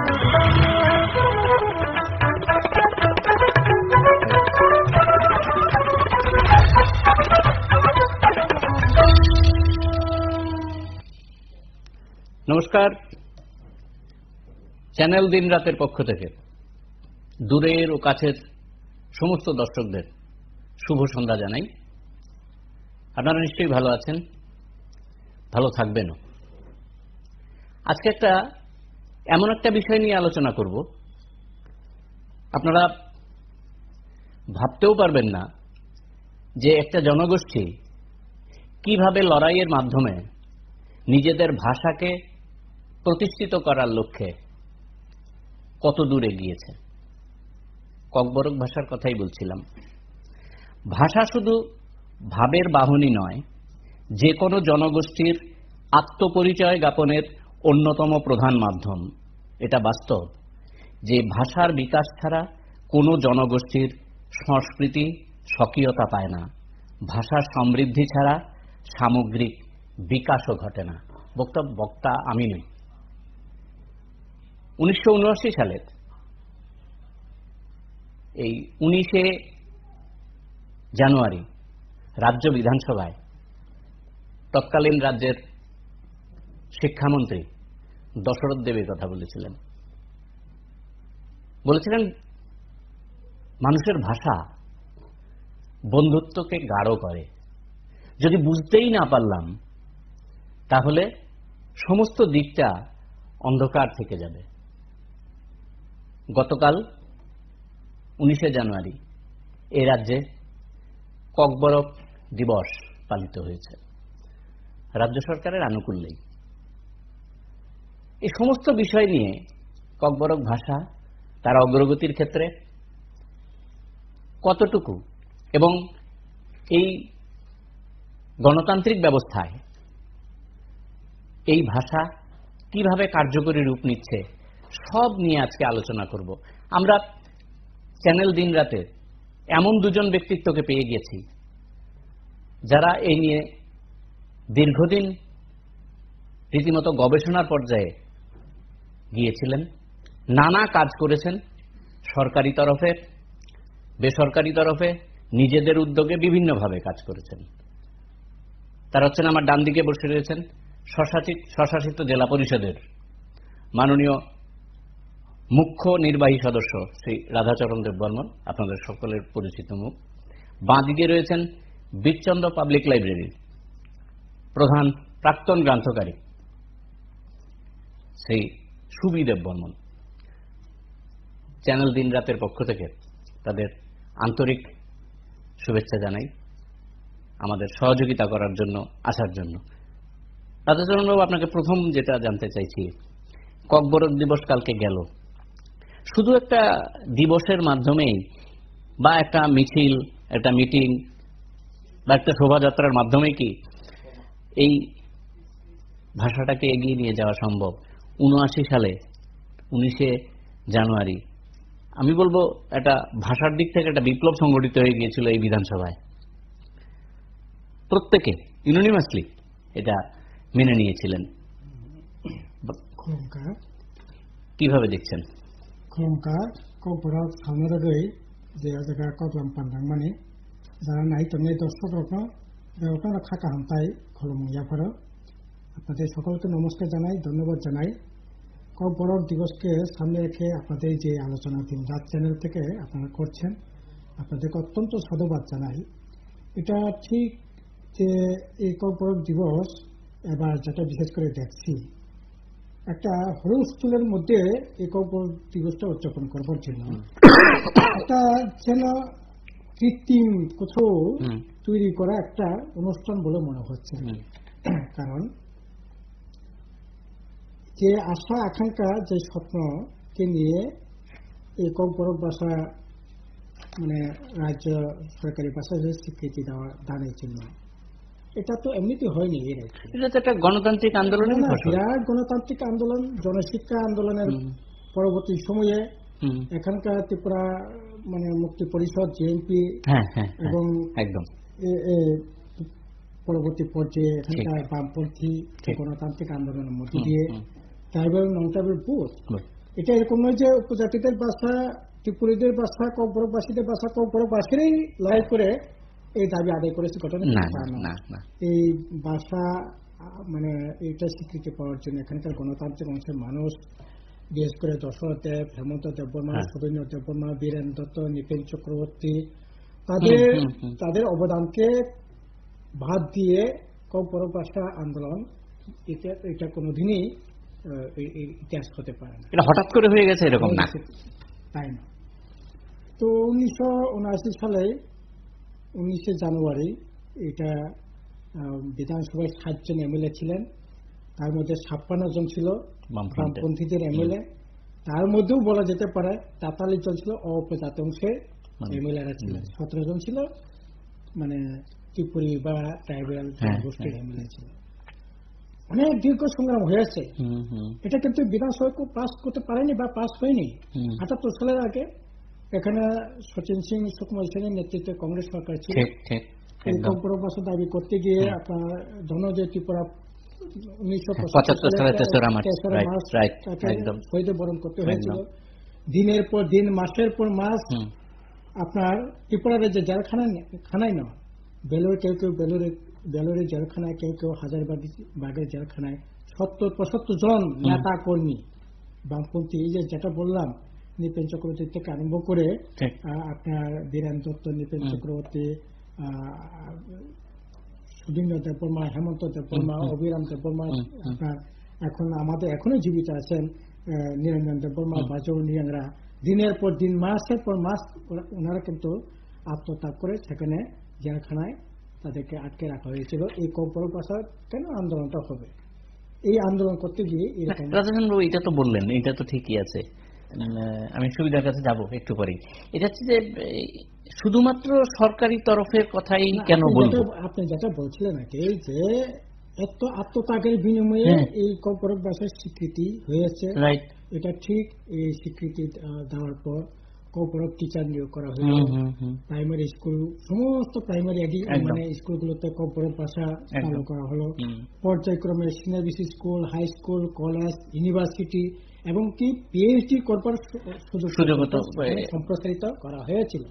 নমস্কার চ্যানেল দিন রাতের পক্ষ থেকে দূরের ও কাছের সমস্ত দর্শকদের শুভ সন্ধ্যা জানাই আপনারা নিশ্চয়ই ভালো আছেন ভালো থাকবেনও আজকে একটা এমন একটা বিষয় নিয়ে আলোচনা করব আপনারা ভাবতেও পারবেন না যে একটা জনগোষ্ঠী কিভাবে লড়াইয়ের মাধ্যমে নিজেদের ভাষাকে প্রতিষ্ঠিত করার লক্ষ্যে কত দূরে গিয়েছে ককবরক ভাষার কথাই বলছিলাম ভাষা শুধু ভাবের বাহনই নয় যে কোনো জনগোষ্ঠীর আত্মপরিচয় জ্ঞাপনের অন্যতম প্রধান মাধ্যম এটা বাস্তব যে ভাষার বিকাশ ছাড়া কোনো জনগোষ্ঠীর সংস্কৃতি স্বকীয়তা পায় না ভাষার সমৃদ্ধি ছাড়া সামগ্রিক বিকাশও ঘটে না বক্তব্য বক্তা আমি নই উনিশশো সালে এই উনিশে জানুয়ারি রাজ্য বিধানসভায় তৎকালীন রাজ্যের শিক্ষামন্ত্রী দশরথ দেবের কথা বলেছিলেন বলেছিলেন মানুষের ভাষা বন্ধুত্বকে গাঢ় করে যদি বুঝতেই না পারলাম তাহলে সমস্ত দিকটা অন্ধকার থেকে যাবে গতকাল উনিশে জানুয়ারি এ রাজ্যে ককবরক দিবস পালিত হয়েছে রাজ্য সরকারের আনুকূল্যেই এই সমস্ত বিষয় নিয়ে ককবরক ভাষা তার অগ্রগতির ক্ষেত্রে কতটুকু এবং এই গণতান্ত্রিক ব্যবস্থায় এই ভাষা কিভাবে কার্যকরী রূপ নিচ্ছে সব নিয়ে আজকে আলোচনা করব আমরা চ্যানেল দিন রাতে এমন দুজন ব্যক্তিত্বকে পেয়ে গেছি যারা এই নিয়ে দীর্ঘদিন রীতিমতো গবেষণার পর্যায়ে গিয়েছিলেন নানা কাজ করেছেন সরকারি তরফে বেসরকারি তরফে নিজেদের উদ্যোগে বিভিন্নভাবে কাজ করেছেন তারা হচ্ছেন আমার ডান দিকে বসে রয়েছেন স্বশাসিত স্বশাসিত জেলা পরিষদের মাননীয় মুখ্য নির্বাহী সদস্য শ্রী রাধাচরণ দেববর্মন আপনাদের সকলের পরিচিত মুখ বাঁ দিকে রয়েছেন বিচ্চন্দ্র পাবলিক লাইব্রেরির প্রধান প্রাক্তন গ্রন্থকারী শ্রী সুবিদেব বর্মন চ্যানেল দিন রাতের পক্ষ থেকে তাদের আন্তরিক শুভেচ্ছা জানাই আমাদের সহযোগিতা করার জন্য আসার জন্য রাজাচরণবাবু আপনাকে প্রথম যেটা জানতে চাইছি ককবরক দিবস কালকে গেল শুধু একটা দিবসের মাধ্যমেই বা একটা মিছিল একটা মিটিং বা একটা শোভাযাত্রার মাধ্যমে কি এই ভাষাটাকে এগিয়ে নিয়ে যাওয়া সম্ভব উনআশি সালে উনিশে জানুয়ারি আমি বলবো একটা ভাষার দিক থেকে একটা বিপ্লব সংগঠিত হয়ে গিয়েছিল এই বিধানসভায় প্রত্যেকে ইউনিমাসলি এটা মেনে নিয়েছিলেন কিভাবে দেখছেন যে মানে নাই দর্শক আপনাদের সকলকে নমস্কার জানাই ধন্যবাদ জানাই বড় দিবসকে সামনে রেখে আপনাদের যে আলোচনা তিন রাত চ্যানেল থেকে আপনারা করছেন আপনাদেরকে অত্যন্ত সাধুবাদ জানাই এটা ঠিক যে এই কর্পোরেট দিবস এবার যেটা বিশেষ করে দেখছি একটা স্কুলের মধ্যে এই কর্পোরেট দিবসটা উদযাপন করবার জন্য একটা যেন কৃত্রিম কোথাও তৈরি করা একটা অনুষ্ঠান বলে মনে হচ্ছে কারণ যে আশা আকাঙ্ক্ষা যে স্বপ্নকে নিয়ে এই কম্পরক ভাষা মানে রাজ্য সরকারি ভাষা হিসেবে স্বীকৃতি দেওয়া দানের জন্য এটা তো এমনিতে হয়নি এর একটা গণতান্ত্রিক আন্দোলন বিরাট গণতান্ত্রিক আন্দোলন জনশিক্ষা আন্দোলনের পরবর্তী সময়ে এখানকার ত্রিপুরা মানে মুক্তি পরিষদ জিএমপি হ্যাঁ, হ্যাঁ, হ্যাঁ, এবং একদম পরবর্তী পর্যায়ে এখানকার বামপন্থী গণতান্ত্রিক আন্দোলনের মধ্যে দিয়ে ট্রাইবাল নন ট্রাইবাল বোধ এটা এরকম নয় যে উপজাতিদের বাসা ত্রিপুরীদের বাসা কম্পরবাসীদের বাসা কম্পরবাসীরাই লড়াই করে এই দাবি আদায় করেছে ঘটনা এই বাসা মানে এটা স্বীকৃতি পাওয়ার জন্য এখানকার গণতান্ত্রিক অংশের মানুষ বিশেষ করে দশরথ দেব হেমন্ত দেববর্মা সুরেন্দ্র হ্যাঁ। দেববর্মা বীরেন দত্ত নিপেন চক্রবর্তী তাদের তাদের অবদানকে বাদ দিয়ে কম আন্দোলন এটা এটা কোনোদিনই ইতিহাস হতে পারে না এটা হঠাৎ করে হয়ে গেছে এরকম না তাই না তো উনিশশো উনআশি সালে উনিশে জানুয়ারি এটা বিধানসভায় সাতজন এমএলএ ছিলেন তার মধ্যে ছাপ্পান্ন জন ছিল বামপন্থীদের এমএলএ তার মধ্যেও বলা যেতে পারে তাতাল্লিশ জন ছিল অংশে মানে এমএলএরা ছিলেন সতেরো জন ছিল মানে ত্রিপুরি বা ট্রাইবেল হ্যাঁ, গোষ্ঠীর হ্যাঁ। এমএলএ ছিলেন অনেক দীর্ঘ সংগ্রাম হয়েছে এটা কিন্তু বিধানসভা পাস করতে পারেনি বা পাস হয়নি আটাত্তর সালের আগে এখানে সচিন সিং সুকুমার সিং নেতৃত্বে কংগ্রেস সরকার ছিল দাবি করতে গিয়ে আপনার ধনজয় ত্রিপুরা উনিশশো বরণ করতে হয়েছিল দিনের পর দিন মাসের পর মাস আপনার ত্রিপুরার যে জেলখানায় খানায় না বেলুর কেউ কেউ বেলুরে বেলোরের জেলখানায় কেউ কেউ হাজারবাগ বাগের জেলখানায় সত্তর পঁচাত্তর জন নেতা কর্মী বামপন্থী এই যে যেটা বললাম নৃপেন চক্রবর্তী থেকে আরম্ভ করে আপনার বীরেন দত্ত নৃপেন চক্রবর্তী সুধীন্দ্র দেববর্মা হেমন্ত দেববর্মা অবিরাম দেববর্মা আপনার এখন আমাদের এখনো জীবিত আছেন নিরঞ্জন দেববর্মা বাজৌ নিয়াংরা দিনের পর দিন মাসের পর মাস ওনারা কিন্তু আত্মত্যাগ করে সেখানে জেলখানায় তাদেরকে আটকে রাখা হয়েছিল এই কম্পল প্রাসাদ কেন আন্দোলনটা হবে এই আন্দোলন করতে গিয়ে রাজাসন এটা তো বললেন এটা তো ঠিকই আছে আমি সুবিধার কাছে যাব একটু পরেই এটা হচ্ছে যে শুধুমাত্র সরকারি তরফের কথাই কেন বলবো আপনি যেটা বলছিলেন আর কি যে এত আত্মত্যাগের বিনিময়ে হ্যাঁ। এই কর্পোরেট বাসের স্বীকৃতি হয়েছে এটা ঠিক এই স্বীকৃতি দেওয়ার পর কোঅপারেট টিচার নিয়োগ করা হয়েছে প্রাইমারি স্কুল সমস্ত প্রাইমারি মানে স্কুলগুলোতে কোঅপারেট ভাষা চালু করা হলো পর্যায়ক্রমে senior BC school high school college university এবং কি পিএইচডি কর্পোরেট সুযোগ মানে সম্প্রসারিত করা হয়েছিল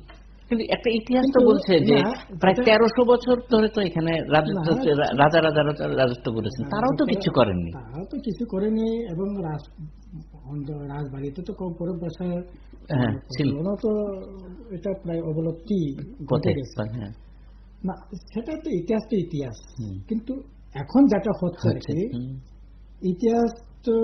কিন্তু একটা ইতিহাস তো বলছে যে প্রায় তেরোশো বছর ধরে তো এখানে রাজা রাজা রাজত্ব করেছেন তারাও তো কিছু করেননি তারাও তো কিছু করেনি এবং রাজবাড়িতে তো কম পরম ভাষা হ্যাঁ, এটা প্রায় হ্যাঁ। সেটা তো ইতিহাস তো ইতিহাস কিন্তু এখন যেটা হচ্ছে ইতিহাস তো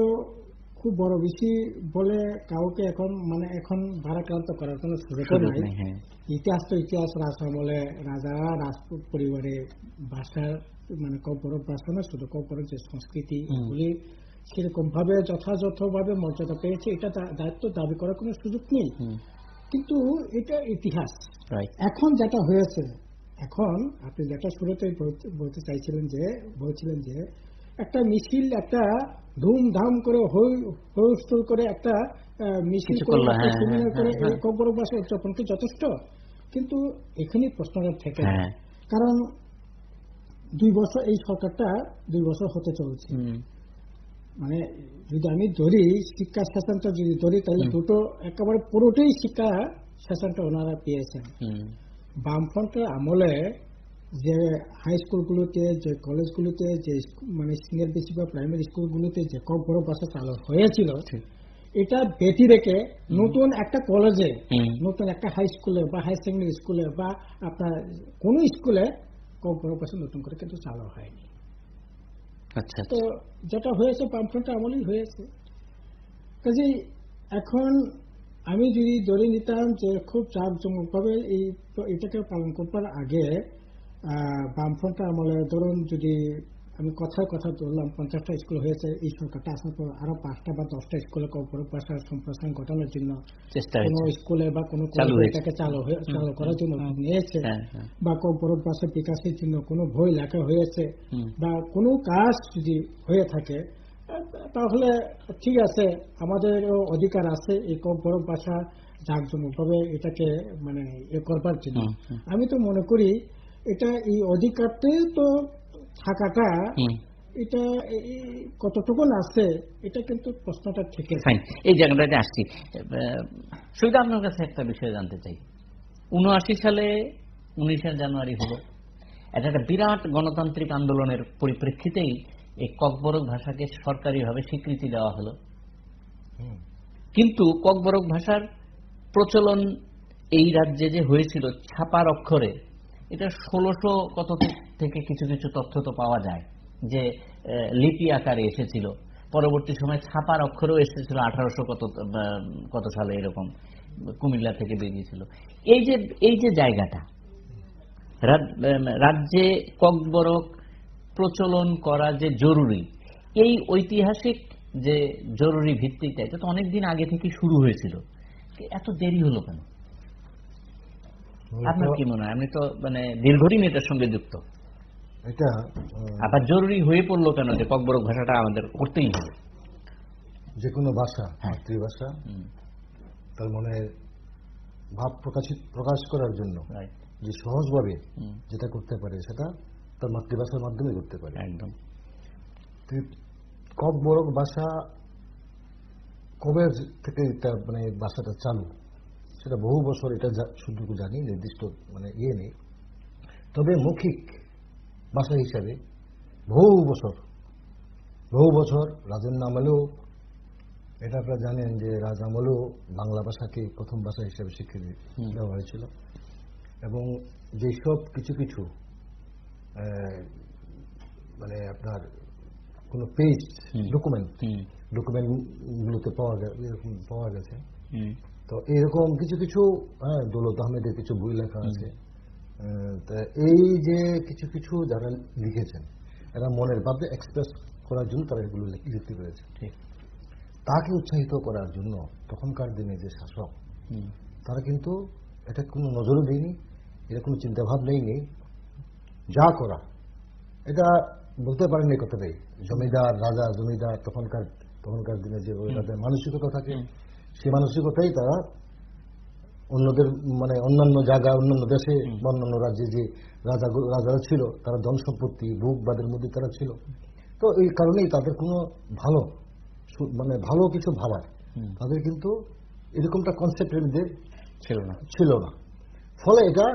খুব বড় বেশি বলে কাউকে এখন মানে এখন ভারাক্রান্ত করার কোন সুযোগ নাই হ্যাঁ। ইতিহাস তো ইতিহাস রাজ আমলে রাজা রাজপুত পরিবারে ভাষা মানে কম বড় ভাষা না শুধু কম যে সংস্কৃতি এগুলি সেরকমভাবে যথাযথভাবে মর্যাদা পেয়েছে এটা দায়িত্ব দাবি করার কোনো সুযোগ নেই কিন্তু এটা ইতিহাস এখন যেটা হয়েছে এখন আপনি যেটা শুরুতেই বলতে চাইছিলেন যে বলছিলেন যে একটা মিছিল একটা ধুমধাম করে হইস্তুল করে একটা মিছিল করে কবর হ্যাঁ, হ্যাঁ, হ্যাঁ, উদযাপন কি যথেষ্ট কিন্তু এখানে প্রশ্নটা থেকে কারণ দুই বছর এই সরকারটা দুই বছর হতে চলছে মানে যদি আমি ধরি শিক্ষা শাসনটা যদি ধরি তাহলে দুটো একেবারে পুরোটাই শিক্ষা শাসনটা ওনারা পেয়েছেন বামফ্রন্টের আমলে যে হাই স্কুলগুলোতে যে কলেজগুলোতে যে মানে সিনিয়র বেশি বা প্রাইমারি স্কুলগুলোতে যে কম বড় ভাষা চালু হয়েছিল এটা বেটি রেখে নতুন একটা কলেজে নতুন একটা হাই স্কুলে বা হাই সেকেন্ডারি স্কুলে বা আপনার কোনো স্কুলে কম বড় ভাষা নতুন করে কিন্তু চালু হয়নি আচ্ছা, তো আচ্ছা। যেটা হয়েছে পাম্পফ্রেট আমলেই হয়েছে কাজেই এখন আমি যদি ধরে নিতাম যে খুব চাপজনকভাবে এই এটাকে পালন করবার আগে বামফ্রন্ট আমলের ধরুন যদি আমি কথায় কথা বললাম পঞ্চাশটা স্কুল হয়েছে এই সংখ্যাটা আসার পর আরো পাঁচটা বা দশটা স্কুলে প্রসার সম্প্রসারণ ঘটানোর জন্য কোনো স্কুলে বা কোনো এটাকে চালু চালু করার জন্য নিয়েছে হ্যাঁ, হ্যাঁ। বা বড় পাশে বিকাশের জন্য কোনো বই লেখা হয়েছে বা কোনো কাজ যদি হয়ে থাকে তাহলে ঠিক আছে আমাদের অধিকার আছে এই বড় ভাষা জাঁকজমকভাবে এটাকে মানে এ করবার জন্য আমি তো মনে করি এটা এই অধিকারটাই তো থাকাটা এটা কতটুকু আছে এটা কিন্তু প্রশ্নটা থেকে ফাইন এই জায়গাটাতে আসছি সুবিধা আপনার কাছে একটা বিষয় জানতে চাই উনআশি সালে উনিশে জানুয়ারি হলো এটা একটা বিরাট গণতান্ত্রিক আন্দোলনের পরিপ্রেক্ষিতেই এই ককবরক ভাষাকে সরকারিভাবে স্বীকৃতি দেওয়া হলো কিন্তু ককবরক ভাষার প্রচলন এই রাজ্যে যে হয়েছিল ছাপার অক্ষরে এটা ষোলোশো কত থেকে কিছু কিছু তথ্য তো পাওয়া যায় যে লিপি আকারে এসেছিল পরবর্তী সময় ছাপার অক্ষরেও এসেছিল আঠারোশো কত কত সালে এরকম কুমিল্লা থেকে বেরিয়েছিল এই যে এই যে জায়গাটা রাজ্যে ককবরক প্রচলন করা যে জরুরি এই ঐতিহাসিক যে জরুরি ভিত্তিটা এটা তো অনেকদিন আগে থেকে শুরু হয়েছিল এত দেরি হলো কেন আপনার কি মনে হয় আপনি তো মানে দীর্ঘদিন এটার সঙ্গে যুক্ত এটা আবার জরুরি হয়ে পড়লো কেন যে কক্বরক ভাষাটা আমাদের করতেই হবে যে কোনো ভাষা হ্যাঁ। মাতৃভাষা তার মনে ভাব প্রকাশিত প্রকাশ করার জন্য যে সহজভাবে যেটা করতে পারে সেটা তার মাতৃভাষার মাধ্যমে করতে পারে একদম বড় ভাষা কবে থেকে এটা মানে ভাষাটা চালু সেটা বহু বছর এটা শুধু জানি নির্দিষ্ট মানে ইয়ে নেই তবে মৌখিক ভাষা হিসাবে বহু বছর বহু বছর রাজেন আমলেও এটা আপনারা জানেন যে রাজ আমলেও বাংলা ভাষাকে প্রথম ভাষা হিসাবে স্বীকৃতি দেওয়া হয়েছিল এবং যেসব কিছু কিছু মানে আপনার কোনো পেজ ডকুমেন্ট ডকুমেন্টগুলোতে পাওয়া পাওয়া গেছে তো এরকম কিছু কিছু হ্যাঁ দৌলত আহমেদের কিছু বই লেখা আছে তা এই যে কিছু কিছু যারা লিখেছেন এরা মনের ভাবে এক্সপ্রেস করার জন্য তারা এগুলো লিখতে পেরেছে তাকে উৎসাহিত করার জন্য তখনকার দিনে যে শাসক তারা কিন্তু এটা কোনো নজরও দেয়নি এটা কোনো চিন্তাভাব নেই যা করা এটা বলতে পারেন এই কথাটাই জমিদার রাজা জমিদার তখনকার তখনকার দিনে যে তাদের মানসিকতা থাকে সে মানসিকতাই তারা অন্যদের মানে অন্যান্য জায়গা অন্যান্য দেশে বা অন্যান্য রাজ্যে যে রাজা রাজারা ছিল তারা ধন সম্পত্তি ভোগবাদের মধ্যে তারা ছিল তো এই কারণেই তাদের কোনো ভালো মানে ভালো কিছু ভাবার তাদের কিন্তু এরকমটা কনসেপ্টের মধ্যে ছিল না ছিল না ফলে এটা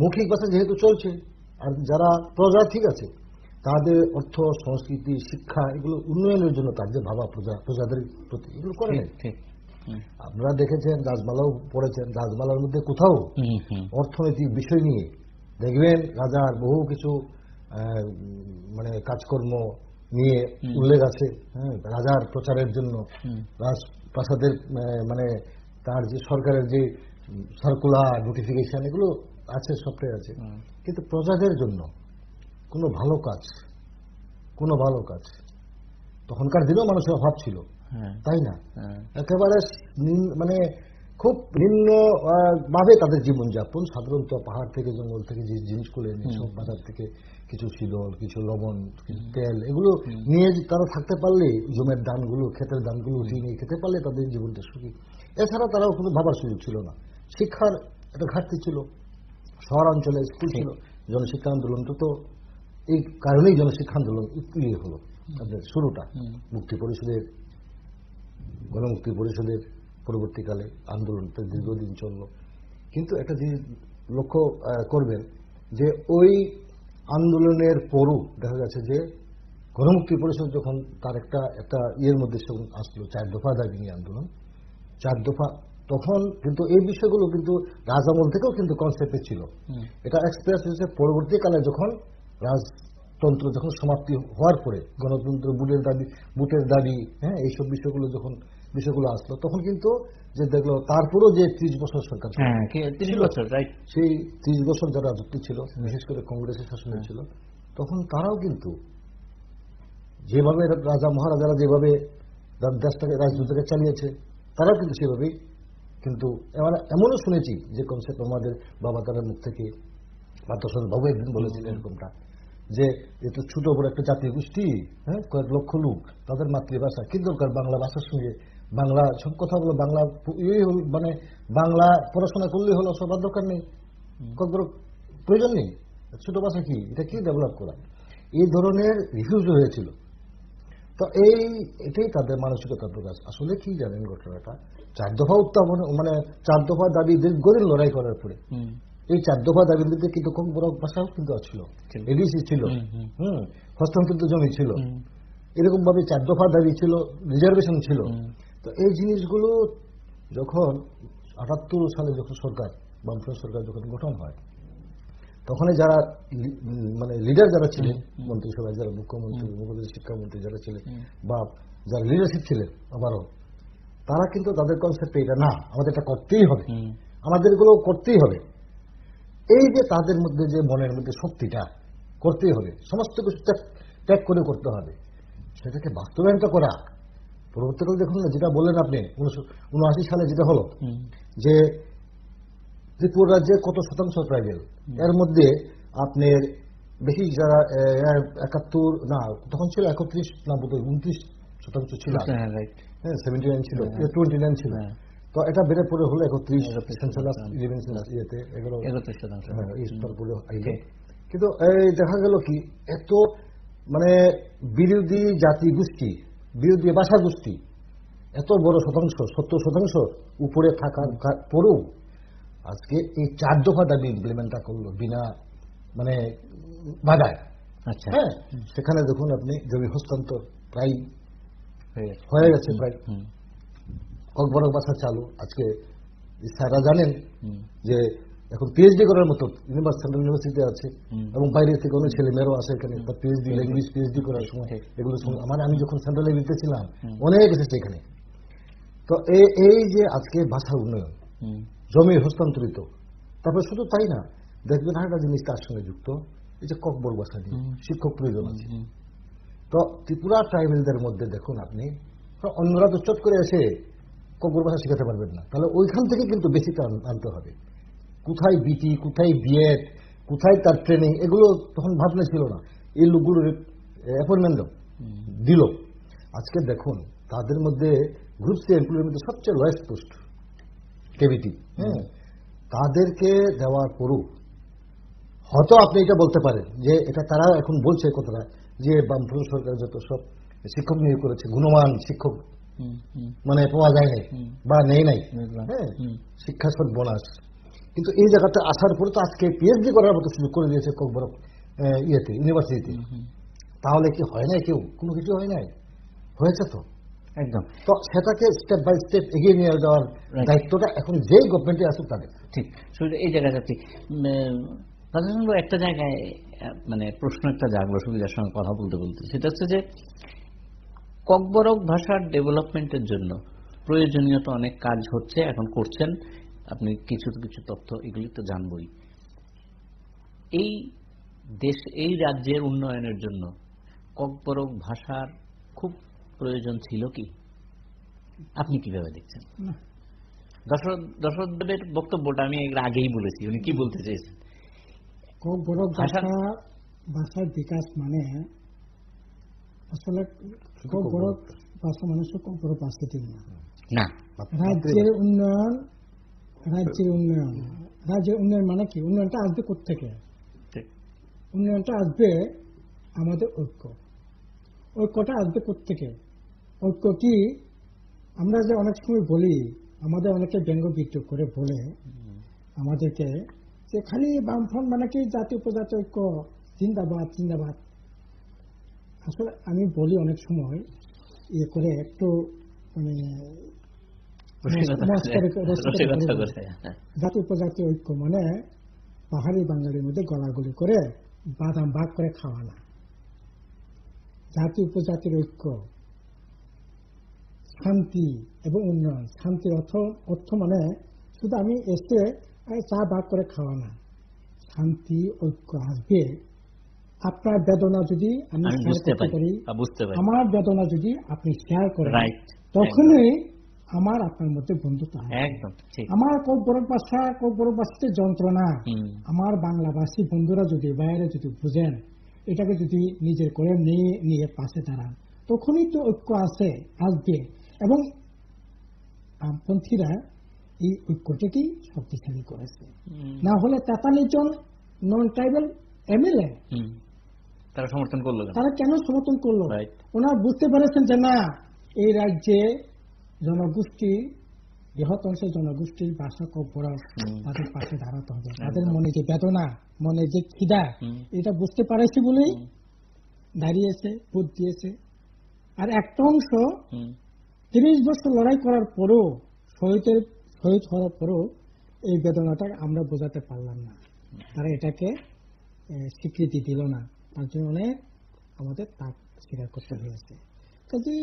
মৌখিক ভাষা যেহেতু চলছে আর যারা প্রজা ঠিক আছে তাদের অর্থ সংস্কৃতি শিক্ষা এগুলো উন্নয়নের জন্য তার যে ভাবা প্রজা প্রজাদের প্রতি এগুলো করে ঠিক আপনারা দেখেছেন রাজমালাও পড়েছেন রাজমালার মধ্যে কোথাও অর্থনৈতিক বিষয় নিয়ে দেখবেন রাজার বহু কিছু মানে কাজকর্ম নিয়ে উল্লেখ আছে হ্যাঁ, রাজার প্রচারের জন্য রাজপ্রাসাদের মানে তার যে সরকারের যে সার্কুলার নোটিফিকেশন এগুলো আছে সবটাই আছে কিন্তু প্রজাদের জন্য কোনো ভালো কাজ কোনো ভালো কাজ তখনকার দিনেও মানুষের অভাব ছিল হ্যাঁ। তাই না হ্যাঁ। একেবারে মানে খুব নিম্ন ভাবে তাদের জীবনযাপন সাধারণত পাহাড় থেকে জঙ্গল থেকে যে জিনিসগুলো এনে সব বাজার থেকে কিছু শিদল কিছু লবণ কিছু তেল এগুলো নিয়ে তারা থাকতে পারলে জমের দানগুলো ক্ষেতের দানগুলো উঠিয়ে নিয়ে খেতে পারলে তাদের জীবনটা সুখী এছাড়া তারা কোনো ভাবার সুযোগ ছিল না শিক্ষার একটা ঘাটতি ছিল শহরাঞ্চলে স্কুল ছিল জনশিক্ষা আন্দোলনটা তো এই কারণেই জনশিক্ষা আন্দোলন ইয়ে হলো তাদের শুরুটা মুক্তি পরিষদের গণমুক্তি পরিষদের পরবর্তীকালে আন্দোলনটা দীর্ঘদিন চলল কিন্তু একটা জিনিস লক্ষ্য করবেন যে ওই আন্দোলনের পরও দেখা গেছে যে গণমুক্তি পরিষদ যখন তার একটা একটা ইয়ের মধ্যে যখন আসলো চার দফা দাবি নিয়ে আন্দোলন চার দফা তখন কিন্তু এই বিষয়গুলো কিন্তু রাজামল থেকেও কিন্তু কনসেপ্টে ছিল এটা এক্সপ্রেস হয়েছে পরবর্তীকালে যখন রাজতন্ত্র যখন সমাপ্তি হওয়ার পরে গণতন্ত্র বুটের দাবি বুটের দাবি হ্যাঁ এইসব বিষয়গুলো যখন বিষয়গুলো আসলো তখন কিন্তু যে দেখলো তারপরও যে ত্রিশ বছর সরকার হ্যাঁ, সেই ত্রিশ বছর যারা যুক্তি ছিল বিশেষ করে কংগ্রেসের শাসনে হ্যাঁ। ছিল তখন তারাও কিন্তু যেভাবে রাজা মহারাজারা যেভাবে দেশটাকে রাজনীতিকে চালিয়েছে তারাও কিন্তু সেভাবেই কিন্তু এবার এমনও শুনেছি যে কমসে কম আমাদের বাবা তাদের মুখ থেকে বা তোর বাবু একদিন বলেছিলেন এরকমটা যে এত ছোট বড় একটা জাতীয় গোষ্ঠী হ্যাঁ কয়েক লক্ষ লোক তাদের মাতৃভাষা কি দরকার বাংলা ভাষার সঙ্গে বাংলা সব কথা বলো বাংলা ইয়ে মানে বাংলা পড়াশোনা করলেই হলো সবার দরকার নেই প্রয়োজন নেই ছোট ভাষা কি এটা কি ডেভেলপ করা এই ধরনের রিফিউজ হয়েছিল তো এই এটাই তাদের মানসিকতা প্রকাশ আসলে কি জানেন ঘটনাটা চার দফা উত্থাপন মানে চার দফা দাবি দীর্ঘদিন লড়াই করার পরে এই চার দফা দাবির দিতে কিন্তু কম বড় ভাষাও কিন্তু ছিল এডিসি ছিল হম হস্তান্তরিত জমি ছিল এরকম ভাবে চার দফা দাবি ছিল রিজার্ভেশন ছিল তো এই জিনিসগুলো যখন আটাত্তর সালে যখন সরকার বামফ্রন্ট সরকার যখন গঠন হয় তখন যারা মানে লিডার যারা ছিলেন মন্ত্রিসভায় যারা মুখ্যমন্ত্রী মুখ্যমন্ত্রী শিক্ষামন্ত্রী যারা ছিলেন বা যারা লিডারশিপ ছিলেন আবারও তারা কিন্তু তাদের কনসেপ্টে এটা না আমাদের এটা করতেই হবে আমাদের এগুলো করতেই হবে এই যে তাদের মধ্যে যে মনের মধ্যে শক্তিটা করতেই হবে সমস্ত কিছু ত্যাগ করে করতে হবে সেটাকে বাস্তবায়নটা করা পরবর্তীকালে দেখুন না যেটা বললেন আপনি উনআশি সালে যেটা হলো যে ত্রিপুরা রাজ্যে কত শতাংশ ট্রাইবেল এর মধ্যে আপনার বেশি যারা একাত্তর না তখন ছিল একত্রিশ না বোধ উনত্রিশ শতাংশ ছিল হ্যাঁ সেভেন্টি হ্যাঁ, নাইন ছিল টোয়েন্টি হ্যাঁ, হ্যাঁ। নাইন ছিল তো এটা বেড়ে পড়ে হলো একত্রিশ ইয়েতে শতাংশ কিন্তু দেখা গেল কি এত মানে বিরোধী জাতি গোষ্ঠী বিরোধী বাসা এত বড় শতাংশ সত্তর শতাংশ উপরে থাকার পরেও আজকে এই চার দফা দাবি ইমপ্লিমেন্টটা করলো বিনা মানে বাধায় আচ্ছা হ্যাঁ সেখানে দেখুন আপনি জমি হস্তান্তর প্রায় হয়ে গেছে প্রায় বড়ক বাসা চালু আজকে স্যাররা জানেন যে এখন পিএইচডি করার মতো ইউনিভার্স সেন্ট্রাল ইউনিভার্সিটি আছে এবং বাইরে থেকে অনেক ছেলে মেয়েরাও আসে এখানে বা পিএইচডি ল্যাঙ্গুয়েজ পিএইচডি করার সময় এগুলো মানে আমি যখন সেন্ট্রাল নিতে ছিলাম অনেক এসেছে এখানে তো এই যে আজকে ভাষা উন্নয়ন জমি হস্তান্তরিত তারপরে শুধু তাই না দেখবেন আরেকটা জিনিস তার সঙ্গে যুক্ত এই যে ককবর ভাষা নিয়ে শিক্ষক প্রয়োজন আছে তো ত্রিপুরা ট্রাইবেলদের মধ্যে দেখুন আপনি অন্যরা তো চট করে এসে ককবর ভাষা শেখাতে পারবেন না তাহলে ওইখান থেকে কিন্তু বেশি আনতে হবে কোথায় বিটি কোথায় বিএড কোথায় তার ট্রেনিং এগুলো তখন ভাবনা ছিল না এই লোকগুলোর অ্যাপয়েন্টমেন্ট দিল আজকে দেখুন তাদের মধ্যে গ্রুপ সি এমপ্লয়ের মধ্যে সবচেয়ে লয়েস্ট পোস্ট কেভিটি হ্যাঁ তাদেরকে দেওয়ার পরও হয়তো আপনি এটা বলতে পারেন যে এটা তারা এখন বলছে কথাটা যে বামপুর সরকার যত সব শিক্ষক নিয়োগ করেছে গুণমান শিক্ষক মানে পাওয়া যায় নাই বা নেই নাই হ্যাঁ শিক্ষা বোনাস কিন্তু এই জায়গাতে আসার পরে তো আজকে পিএইচডি করার মতো সুযোগ করে দিয়েছে কোকবরক ইয়েতে ইউনিভার্সিটিতে তাহলে কি হয় নাই কেউ কোনো কিছু হয় নাই হয়েছে তো একদম তো সেটাকে স্টেপ বাই স্টেপ এগিয়ে নিয়ে যাওয়ার দায়িত্বটা এখন যেই গভর্নমেন্টে আসুক তাদের ঠিক শুধু এই জায়গাটা ঠিক সাধারণত একটা জায়গায় মানে প্রশ্ন একটা জাগলো সুবিধার সঙ্গে কথা বলতে বলতে সেটা হচ্ছে যে ককবরক ভাষার ডেভেলপমেন্টের জন্য প্রয়োজনীয়তা অনেক কাজ হচ্ছে এখন করছেন আপনি কিছু কিছু তথ্য এগুলি তো জানবই এই দেশ এই রাজ্যের উন্নয়নের জন্য ককবরক ভাষার খুব প্রয়োজন ছিল কি আপনি কিভাবে দেখছেন দশরথ দশরথদেবের বক্তব্যটা আমি আগেই বলেছি উনি কি বলতে চেয়েছেন ককবরক ভাষা ভাষার বিকাশ মানে আসলে ককবরক ভাষা মানুষের ককবরক ভাষাটি না রাজ্যের উন্নয়ন রাজ্যের হ্যাঁ। উন্নয়ন রাজ্যের উন্নয়ন মানে কি উন্নয়নটা আসবে কোথেকে উন্নয়নটা আসবে আমাদের ঐক্য ঐক্যটা আসবে কোথেকে ঐক্য কি আমরা যে অনেক সময় বলি আমাদের অনেকে ব্যঙ্গ বিদ্যুৎ করে বলে আমাদেরকে যে খালি বামফ্রন্ট মানে কি জাতীয় উপজাতি ঐক্য জিন্দাবাদ জিন্দাবাদ আসলে আমি বলি অনেক সময় ইয়ে করে একটু মানে জাতি উপজাতি ঐক্য মানে পাহাড়ি বাঙালির মধ্যে গলাগুলি করে বাদাম ভাগ করে খাওয়া না জাতি উপজাতির ঐক্য শান্তি এবং উন্নয়ন শান্তির অর্থ অর্থ মানে শুধু আমি এসে চা ভাগ করে খাওয়া না শান্তি ঐক্য আসবে আপনার বেদনা যদি আমি বুঝতে পারি আমার বেদনা যদি আপনি শেয়ার করেন তখনই আমার আপনার মধ্যে বন্ধুত্ব একদম আমার কৌবরক ভাষা কৌবরক ভাষাতে যন্ত্রণা আমার বাংলাভাষী বন্ধুরা যদি বাইরে যদি বুঝেন এটাকে যদি নিজের করে নিয়ে নিয়ে পাশে দাঁড়ান তখনই তো ঐক্য আছে আসবে এবং বামপন্থীরা এই ঐক্যটাকেই শক্তিশালী করেছে না হলে তেতাল্লিশ জন নন ট্রাইবাল এমএলএ তারা সমর্থন করলো তারা কেন সমর্থন করলো ওনারা বুঝতে পেরেছেন যে না এই রাজ্যে জনগোষ্ঠী বৃহৎ অংশের জনগোষ্ঠীর বাসক কবরাও তাদের পাশে দাঁড়াতে হবে তাদের মনে যে বেদনা মনে যে খিদা এটা বুঝতে পারেছি বলেই দাঁড়িয়েছে ভোট দিয়েছে আর একটা অংশ তিরিশ বছর লড়াই করার পরও শহীদের শহীদ হওয়ার পরও এই বেদনাটা আমরা বোঝাতে পারলাম না তারা এটাকে স্বীকৃতি দিল না তার জন্য অনেক আমাদের তাক স্বীকার করতে হয়েছে কাজে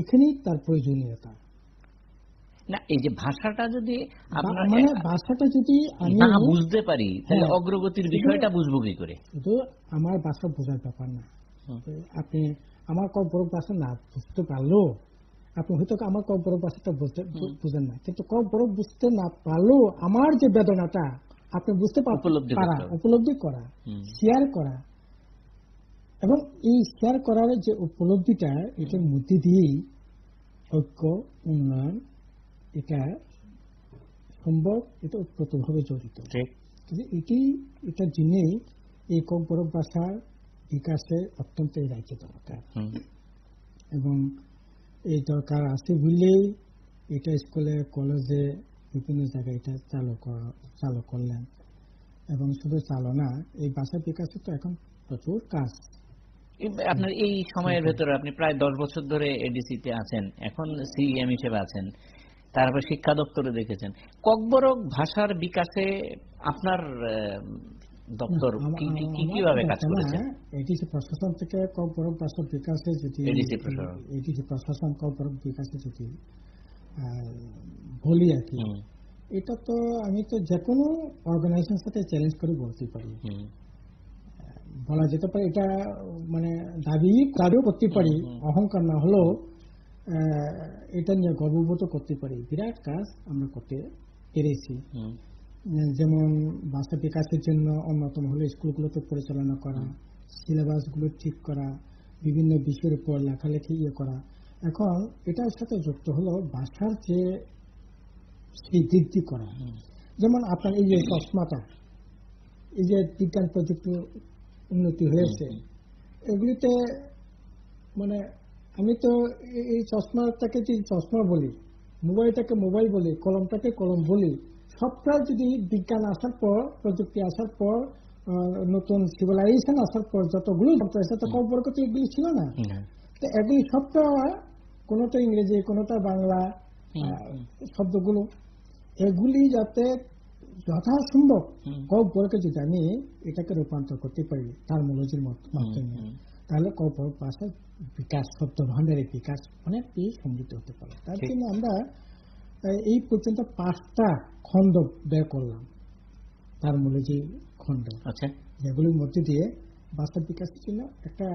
এখানেই তার প্রয়োজনীয়তা না এই যে ভাষাটা যদি মানে ভাষাটা যদি আমি না বুঝতে পারি তাহলে হ্যাঁ। অগ্রগতির বিষয়টা বুঝবো কি করে কিন্তু আমার ভাষা বোঝার ব্যাপার না আপনি আমার ভাষা না বুঝতে পারলো আপনি হয়তো আমার ভাষাটা বুঝতে বুঝেন না কিন্তু কর্পরক বুঝতে না পারলেও আমার যে বেদনাটা আপনি বুঝতে পারবেন উপলব্ধি করা শেয়ার করা এবং এই শেয়ার করার যে উপলব্ধিটা এটার মধ্যে দিয়েই ঐক্য উন্নয়ন এটা সম্ভব এটা ওতপ্রোতভাবে জড়িত এটি এটা জেনেই এই কম বরফ ভাষার বিকাশে অত্যন্ত এই রাজ্য দরকার এবং এই দরকার আছে বললেই এটা স্কুলে কলেজে বিভিন্ন জায়গায় এটা চালু চালু করলেন এবং শুধু চালনা এই ভাষা বিকাশে তো এখন প্রচুর কাজ আপনার এই সময়ের ভেতরে আপনি প্রায় দশ বছর ধরে এডিসিতে আছেন এখন সিএম e হিসেবে আছেন তারপর শিক্ষা দপ্তরে দেখেছেন ককবরক ভাষার বিকাশে আপনার দপ্তর কি কিভাবে কাজ করেছে এডিসি প্রশাসন থেকে ককবরক ভাষার বিকাশে যদি এডিসি প্রশাসন ককবরক বিকাশে যদি বলি আর কি এটা তো আমি তো যে কোনো অর্গানাইজেশন সাথে চ্যালেঞ্জ করে বলতে পারি বলা যেতে পারে এটা মানে দাবি দাবিও করতে পারি অহংকার না হলেও এটা নিয়ে গর্ববোধ করতে পারি বিরাট কাজ আমরা করতে পেরেছি যেমন বাস্তব বিকাশের জন্য অন্যতম হলো স্কুলগুলোতে পরিচালনা করা সিলেবাসগুলো ঠিক করা বিভিন্ন বিষয়ের উপর লেখালেখি ইয়ে করা এখন এটার সাথে যুক্ত হলো ভাষার যে বৃদ্ধি করা যেমন আপনার এই যে চশমাটা এই যে বিজ্ঞান প্রযুক্তি উন্নতি হয়েছে এগুলিতে মানে আমি তো এই চশমাটাকে যদি চশমা বলি মোবাইলটাকে মোবাইল বলি কলমটাকে কলম বলি সবটা যদি বিজ্ঞান আসার পর প্রযুক্তি আসার পর নতুন সিভিলাইজেশন আসার পর যতগুলো সম্পর্ক তো এগুলি ছিল না তো এগুলি সবটা কোনোটা ইংরেজি কোনোটা বাংলা শব্দগুলো এগুলি যাতে যথাসম্ভব কব বলকে যদি আমি এটাকে রূপান্তর করতে পারি তার টার্মোলজির মাধ্যমে তাহলে কব উপর ভাষার বিকাশ শব্দ ভান্ডারের বিকাশ অনেকটি সমৃদ্ধ হতে পারে তার জন্য আমরা এই পর্যন্ত পাঁচটা খণ্ড ব্যয় করলাম তার মূলে খণ্ড আচ্ছা যেগুলির মধ্যে দিয়ে বাস্তব বিকাশের জন্য একটা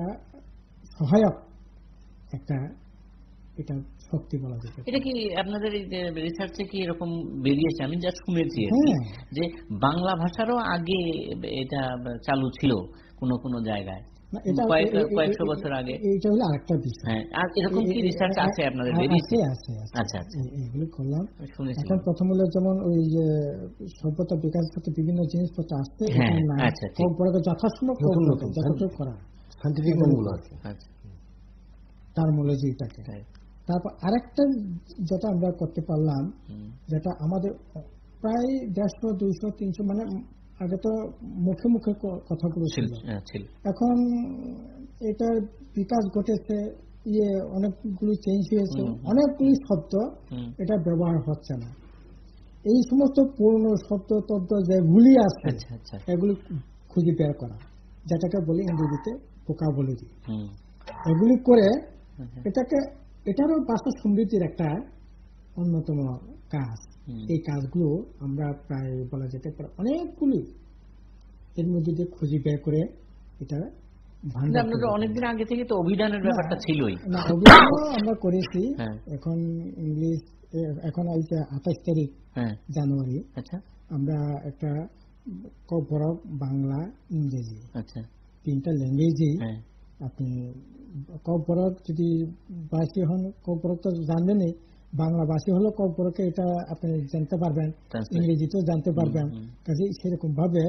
সহায়ক একটা এটা বলা যেতে এটা কি আপনাদের এই যে রিসার্চে কি এরকম বেরিয়েছে আমি যা শুনেছি হ্যাঁ। যে বাংলা ভাষারও আগে এটা চালু ছিল কোনো কোনো জায়গায় কয়েকশো বছর আগে হ্যাঁ, আচ্ছা, আচ্ছা। প্রথম হলো যেমন ওই যে সভ্যতা বিকাশ করতে বিভিন্ন জিনিসপত্র আসতে হ্যাঁ, আচ্ছা, যথাসম্ভব করা সান্টিফিক এটাকে তারপর আরেকটা যেটা আমরা করতে পারলাম যেটা আমাদের প্রায় দেড়শো দুইশো তিনশো মানে আগে তো মুখে মুখে কথাগুলো হ্যাঁ, ছিল এখন এটার বিকাশ ঘটেছে ইয়ে অনেকগুলি চেঞ্জ হয়েছে অনেকগুলি শব্দ এটা ব্যবহার হচ্ছে না এই সমস্ত পুরনো শব্দ তব্দ যেগুলি আছে আচ্ছা, আচ্ছা। এগুলি খুঁজে বের করা যেটাকে বলি ইংরেজিতে পোকা ভোকাবলি এগুলি করে এটাকে এটারও ভাষা সমৃদ্ধির একটা অন্যতম কাজ এই কাজগুলো আমরা প্রায় বলা যেতে পারে অনেকগুলি এর মধ্যে দিয়ে খুঁজে বের করে এটা আপনাদের অনেকদিন আগে থেকে তো অভিধানের ব্যাপারটা ছিলই না অভিধানও আমরা করেছি হ্যাঁ। এখন ইংলিশ এখন আইতে আঠাশ তারিখ হ্যাঁ। জানুয়ারি আচ্ছা আমরা একটা বড় বাংলা ইংরেজি আচ্ছা তিনটা ল্যাঙ্গুয়েজেই হ্যাঁ। আপনি কপরক যদি বাসী হন কপরক তো জানবেনই বাংলা ভাষী হলো কপরকে এটা আপনি জানতে পারবেন ইংরেজিতেও জানতে পারবেন কাজে সেরকম ভাবে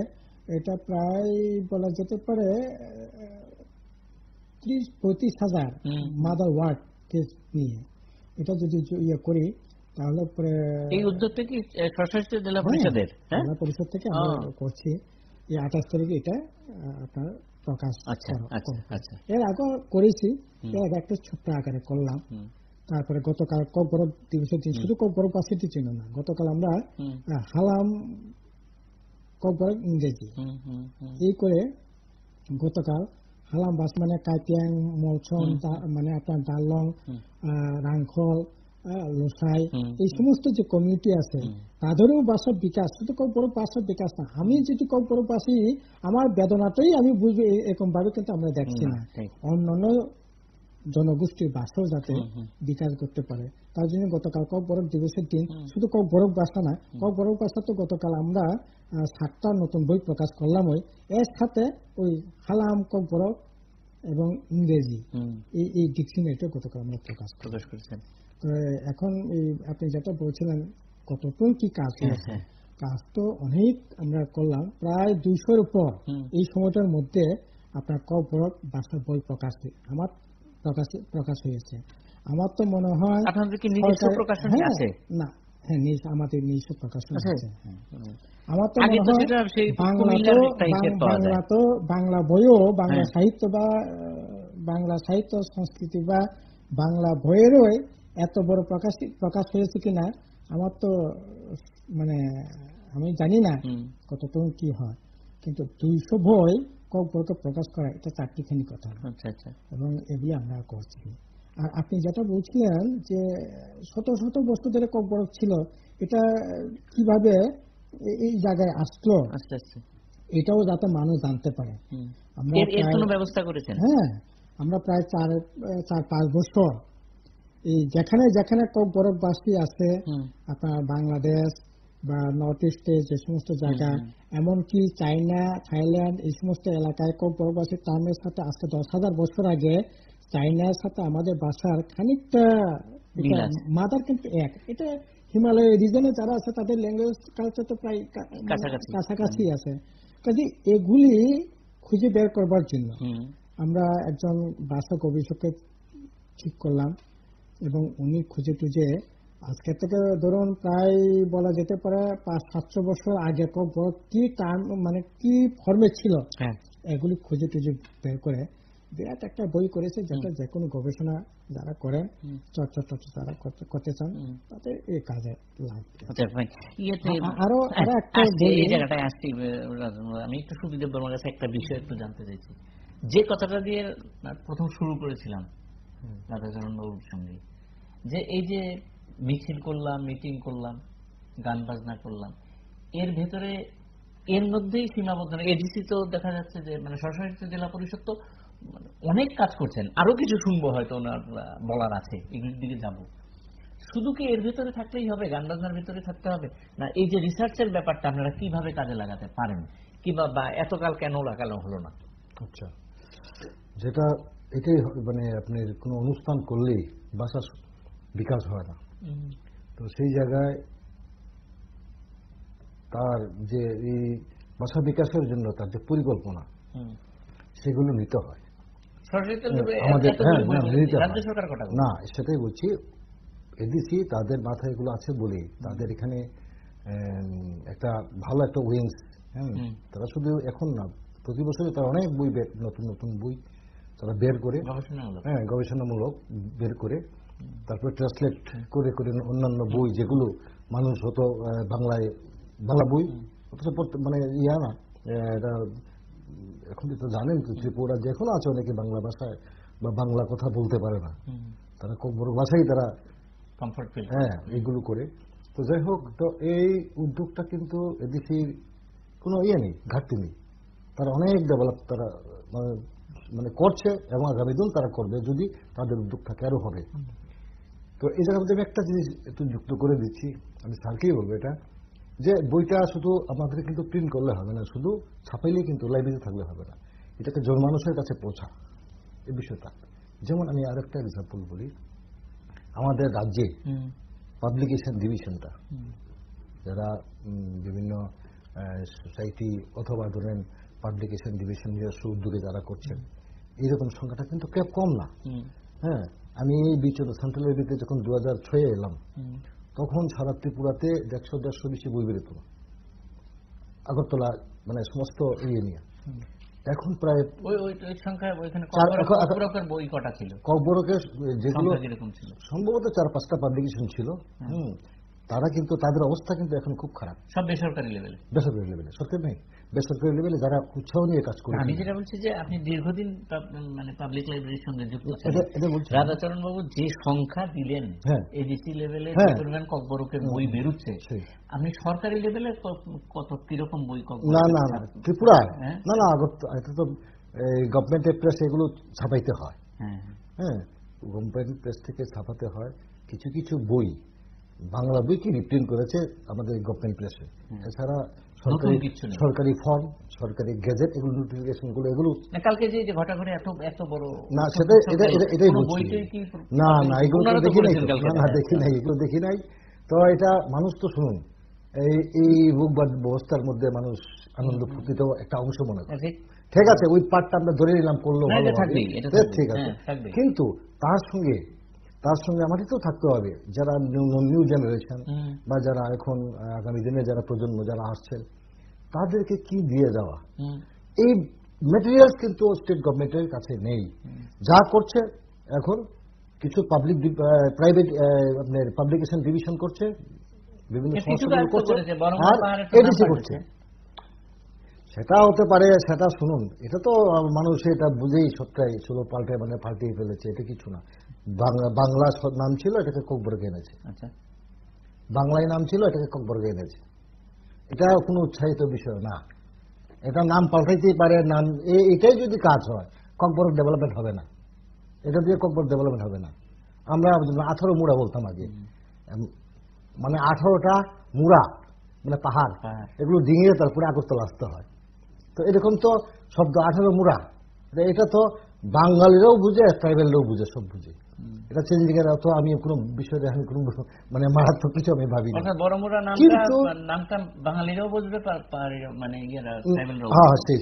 এটা প্রায় বলা যেতে পারে ত্রিশ পঁয়ত্রিশ হাজার মাদার ওয়ার্ড কেস নিয়ে এটা যদি ইয়ে করি তাহলে এই উদ্যোগটা কি সশস্ত্র জেলা হ্যাঁ, পরিষদের হ্যাঁ? জেলা পরিষদ থেকে আমরা করছি এই আঠাশ তারিখে এটা আপনার প্রকাশ আচ্ছা, আচ্ছা, আচ্ছা। এর আগে করেছি এর একটা ছোট্ট আকারে করলাম তারপরে গতকাল ককবরব দিবসের দিন শুধু ককবরব বাসিটি ছিল না গতকাল আমরা হালাম বরফ ইংরেজি এই করে গতকাল হালাম বাস মানে কাইপিয়াং মলছন মানে আপনার দালং রাংখল লোসাই এই সমস্ত যে কমিউনিটি আছে তাদেরও বাসার বিকাশ শুধু বড় পাশের বিকাশ না আমি যদি বড় পাশে আমার বেদনাটাই আমি বুঝবো এরকম ভাবে কিন্তু আমরা দেখছি না হ্যাঁ, অন্যান্য জনগোষ্ঠীর বাসাও যাতে বিকাশ করতে পারে তার জন্য গতকাল কক বরফ দিবসের দিন শুধু কক বরফ বাসা না কক বরফ বাসা তো গতকাল আমরা সাতটা নতুন বই প্রকাশ করলাম ওই এর সাথে ওই হালাম কক বরফ এবং ইংরেজি এই এই ডিকশনারিটা গতকাল আমরা প্রকাশ প্রকাশ করেছেন এখন এই আপনি যেটা বলছিলেন কতক্ষণ কি কাজ হ্যাঁ, হয়েছে হ্যাঁ। কাজ তো অনেক আমরা করলাম প্রায় দুইশোর উপর এই সময়টার মধ্যে আপনার কবরক বাস্তব বই প্রকাশ আমার প্রকাশ প্রকাশ হয়েছে আমার তো মনে হয় হ্যাঁ, আছে না হ্যাঁ নিজ আমাদের নিজস্ব প্রকাশন আচ্ছা। আছে আমার তো মনে হয় বাংলা তো বাংলা বইও বাংলা সাহিত্য বা বাংলা সাহিত্য সংস্কৃতি বা বাংলা বইয়েরও এত বড় প্রকাশ প্রকাশ হয়েছে কিনা আমার তো মানে আমি জানি না কতক্ষণ কি হয় কিন্তু দুইশো বই ককবরকে প্রকাশ করা এটা চারটিখানি কথা আচ্ছা, আচ্ছা। এবং এগুলি আমরা করছি আর আপনি যেটা বলছিলেন যে শত শত বস্তু ধরে বড় ছিল এটা কিভাবে এই জায়গায় আসলো আচ্ছা, এটাও যাতে মানুষ জানতে পারে আমরা ব্যবস্থা করেছেন হ্যাঁ আমরা প্রায় চার চার পাঁচ বছর এই যেখানে যেখানে বরফবাসী আছে আপনার বাংলাদেশ বা নর্থ ইস্টে যে সমস্ত জায়গা এমনকি চাইনা থাইল্যান্ড এই সমস্ত এলাকায় কম প্রবাসী টার্মের সাথে আজকে দশ হাজার বছর আগে চাইনার সাথে আমাদের বাসার খানিকটা মাদার কিন্তু এক এটা হিমালয় রিজনে যারা আছে তাদের ল্যাঙ্গুয়েজ কালচার তো প্রায় মানে কাছাকাছি আছে কাজে এগুলি খুঁজে বের করবার জন্য আমরা একজন বাসা গবেষককে ঠিক করলাম এবং উনি খুঁজে টুজে আজকে থেকে ধরুন প্রায় বলা যেতে পারে পাঁচ সাতশো বছর আগে কি টার্ম মানে কি ফর্মে ছিল হ্যাঁ। এগুলি খুঁজে টুজে বের করে বিরাট একটা বই করেছে যেটা যে কোনো গবেষণা যারা করেন চর্চা টর্চা তারা করতে চান তাতে এই কাজে আচ্ছা, আরো হ্যাঁ, একটা আসছি আমি একটু সুবিধা বর্মার কাছে একটা বিষয় একটু জানতে চাইছি যে কথাটা দিয়ে প্রথম শুরু করেছিলাম রাধাচরণ বাবুর সঙ্গে যে এই যে মিছিল করলাম মিটিং করলাম গান বাজনা করলাম এর ভেতরে এর মধ্যেই সীমাবদ্ধ এডিসি তো দেখা যাচ্ছে যে মানে স্বশাসিত জেলা পরিষদ তো মানে অনেক কাজ করছেন আরো কিছু শুনবো হয়তো ওনার বলার আছে এগুলির দিকে যাব শুধু কি এর ভেতরে থাকলেই হবে গান বাজনার ভেতরে থাকতে হবে না এই যে রিসার্চের ব্যাপারটা আপনারা কিভাবে কাজে লাগাতে পারেন কিংবা বা এতকাল কেন লাগালো হলো না আচ্ছা যেটা এটাই মানে আপনি কোনো অনুষ্ঠান করলেই বাসা বিকাশ হয় না তো সেই জায়গায় তার যে এই ভাষা বিকাশের জন্য তার যে পরিকল্পনা সেগুলো নিতে হয় হ্যাঁ, আমাদের হ্যাঁ, হ্যাঁ, না সেটাই বলছি এডিসি তাদের মাথায় এগুলো আছে বলে তাদের এখানে একটা ভালো একটা উইংস হ্যাঁ তারা শুধু এখন না প্রতি বছরে তারা অনেক বই নতুন নতুন বই তারা বের করে হ্যাঁ গবেষণামূলক বের করে তারপর ট্রান্সলেট করে করে অন্যান্য বই যেগুলো মানুষ হতো বাংলায় বাংলা বই অথচ মানে ইয়া না এটা এখন তো জানেন তো ত্রিপুরা যে এখনো আছে অনেকে বাংলা ভাষায় বা বাংলা কথা বলতে পারে না তারা খুব বড় ভাষাই তারা কমফর্ট ফিল হ্যাঁ এগুলো করে তো যাই হোক তো এই উদ্যোগটা কিন্তু এদিকে কোনো ইয়ে নেই ঘাটতি নেই তারা অনেক ডেভেলপ তারা মানে, মানে করছে এবং আগামী দিন তারা করবে যদি তাদের উদ্যোগটাকে থাকে আরও হবে তো এই জায়গার মধ্যে আমি একটা জিনিস একটু যুক্ত করে দিচ্ছি আমি স্যারকেই বলবো এটা যে বইটা শুধু আমাদের কিন্তু প্রিন্ট করলে হবে না শুধু ছাপাইলে কিন্তু লাইব্রেরিতে থাকলে হবে না এটাকে জনমানুষের কাছে পৌঁছা এ বিষয়টা যেমন আমি আর একটা এক্সাম্পল বলি আমাদের রাজ্যে পাবলিকেশন ডিভিশনটা যারা বিভিন্ন সোসাইটি অথবা ধরেন পাবলিকেশন ডিভিশন নিজস্ব উদ্যোগে যারা করছেন এইরকম সংখ্যাটা কিন্তু কেউ কম না হ্যাঁ আমি এই বিচল সেন্ট্রালের বিতে যখন দু হাজার ছয়ে এলাম তখন সারা ত্রিপুরাতে দেড়শো দেড়শো বেশি বই বেরিত আগরতলা মানে সমস্ত ইয়ে নিয়ে এখন প্রায় কবরকের যেগুলো সম্ভবত চার পাঁচটা পাবলিকেশন ছিল তারা কিন্তু তাদের অবস্থা কিন্তু এখন খুব খারাপ সব বেসরকারি লেভেলে বেসরকারি লেভেলে সরকারি নেই বেসরকারি লেভেলে যারা উৎসাহ নিয়ে কাজ করে আমি যেটা বলছি যে আপনি দীর্ঘদিন মানে পাবলিক লাইব্রেরির সঙ্গে যুক্ত রাধাচরণ বাবু যে সংখ্যা দিলেন এডিসি লেভেলে পরিমাণ ককবরকের হ্যাঁ। বই বেরুচ্ছে আপনি সরকারি লেভেলে কত কিরকম বই না না না ত্রিপুরা হ্যাঁ। না না এটা তো গভর্নমেন্টের প্রেস এগুলো ছাপাইতে হয় হ্যাঁ গভর্নমেন্ট হ্যাঁ, প্রেস থেকে ছাপাতে হয় কিছু কিছু বই বাংলা বই কি রিপ্রিন্ট করেছে আমাদের গভর্নমেন্ট প্রেসে এছাড়া সরকারি সরকারি ফর্ম সরকারি গেজেট এগুলো নোটিফিকেশন গুলো এগুলো কালকে যে এত এত বড় না সেটা এটা এটাই বলছি না না এগুলো দেখি নাই না দেখি নাই এগুলো দেখি নাই তো এটা মানুষ তো শুনুন এই এই রোগবাদ ব্যবস্থার মধ্যে মানুষ আনন্দ ফুর্তিত একটা অংশ মনে করে ঠিক আছে ওই পার্টটা আমরা ধরে নিলাম করলো ঠিক আছে হ্যাঁ, কিন্তু তার সঙ্গে তার সঙ্গে আমারই তো থাকতে হবে যারা নিউ জেনারেশন বা যারা এখন আগামী দিনে যারা প্রজন্ম যারা আসছেন তাদেরকে কি দিয়ে যাওয়া এই মেটেরিয়াল কিন্তু স্টেট গভর্নমেন্টের কাছে নেই যা করছে এখন কিছু পাবলিক প্রাইভেট আপনার পাবলিকেশন ডিভিশন করছে বিভিন্ন করছে করছে সেটা হতে পারে সেটা শুনুন এটা তো মানুষ এটা বুঝেই সত্যি ছিল পাল্টে মানে পাল্টিয়ে ফেলেছে এটা কিছু না বাংলা নাম ছিল এটাকে কোকবর এনেছে আচ্ছা বাংলায় নাম ছিল এটাকে কোকবর এনেছে এটা কোনো উৎসাহিত বিষয় না এটা নাম পাল্টাইতেই পারে নাম এটাই যদি কাজ হয় কোকবর ডেভেলপমেন্ট হবে না এটা দিয়ে কোকবর ডেভেলপমেন্ট হবে না আমরা আঠারো মুড়া বলতাম আগে মানে আঠারোটা মুড়া মানে পাহাড় এগুলো ডিঙিয়ে তারপরে আগরতলা আসতে হয় তো এরকম তো শব্দ আঠারো মুড়া এটা তো বাঙালিরাও বুঝে ট্রাইবেলরাও বুঝে সব বুঝে এটা চেঞ্জ চেঞ্জিকের অত আমি কোনো বিষয়ে আমি কোনো মানে মারাত্মক কিছু আমি ভাবি না বড় নামটা নামটা বাঙালিরাও বুঝবে মানে ইয়ে হ্যাঁ সেই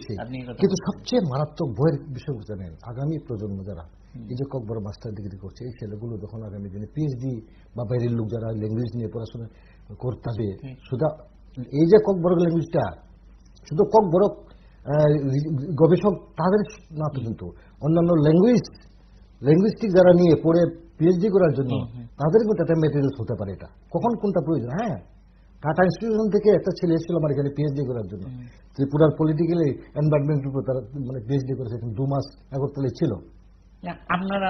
কিন্তু সবচেয়ে মারাত্মক বইয়ের বিষয় জানেন আগামী প্রজন্ম যারা এই যে কক বড় মাস্টার ডিগ্রি করছে এই ছেলেগুলো যখন আগামী দিনে পিএইচডি বা বাইরের লোক যারা ল্যাঙ্গুয়েজ নিয়ে পড়াশোনা করতে হবে শুধু এই যে কক বড় ল্যাঙ্গুয়েজটা শুধু কক বড় গবেষক তাদের না পর্যন্ত অন্যান্য ল্যাঙ্গুয়েজ ল্যাঙ্গুইস্টিক যারা নিয়ে পড়ে পিএইচডি করার জন্য তাদের কিন্তু একটা মেটেরিয়ালস হতে পারে এটা কখন কোনটা প্রয়োজন হ্যাঁ টাটা ইনস্টিটিউশন থেকে একটা ছেলে এসেছিল আমার এখানে পিএইচডি করার জন্য ত্রিপুরার পলিটিক্যাল এনভায়রনমেন্টের উপর তারা মানে পিএইচডি করেছে দু মাস একত্রে ছিল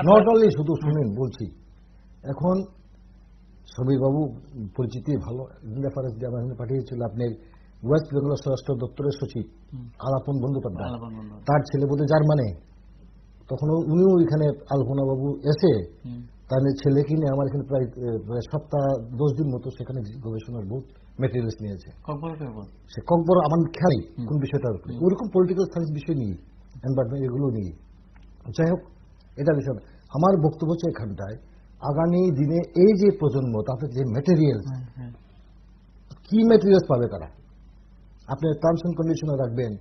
নট অনলি শুধু শুনেন বলছি এখন বাবু পরিচিতি ভালো রেফারেন্স দিয়ে আমার পাঠিয়েছিল আপনি ওয়েস্ট বেঙ্গল স্বরাষ্ট্র দপ্তরের সচিব আলাপন বন্দ্যোপাধ্যায় তার ছেলে বলতে জার্মানে তখন উনিও ওইখানে আলপনা বাবু এসে তার ছেলে কিনে আমার এখানে প্রায় সপ্তাহ দশ দিন মতো সেখানে গবেষণার বহুত মেটেরিয়ালস নিয়েছে সে কম্পর আমার খেয়ালি কোন বিষয়টার উপরে ওরকম পলিটিক্যাল সায়েন্স বিষয় নিয়ে এনভায়রনমেন্ট এগুলো নিয়ে যাই হোক এটা বিষয় আমার বক্তব্য হচ্ছে এখানটায় আগামী দিনে এই যে প্রজন্ম তাতে যে মেটেরিয়ালস কি মেটেরিয়ালস পাবে তারা আপনি টার্মস অ্যান্ড কন্ডিশনে রাখবেন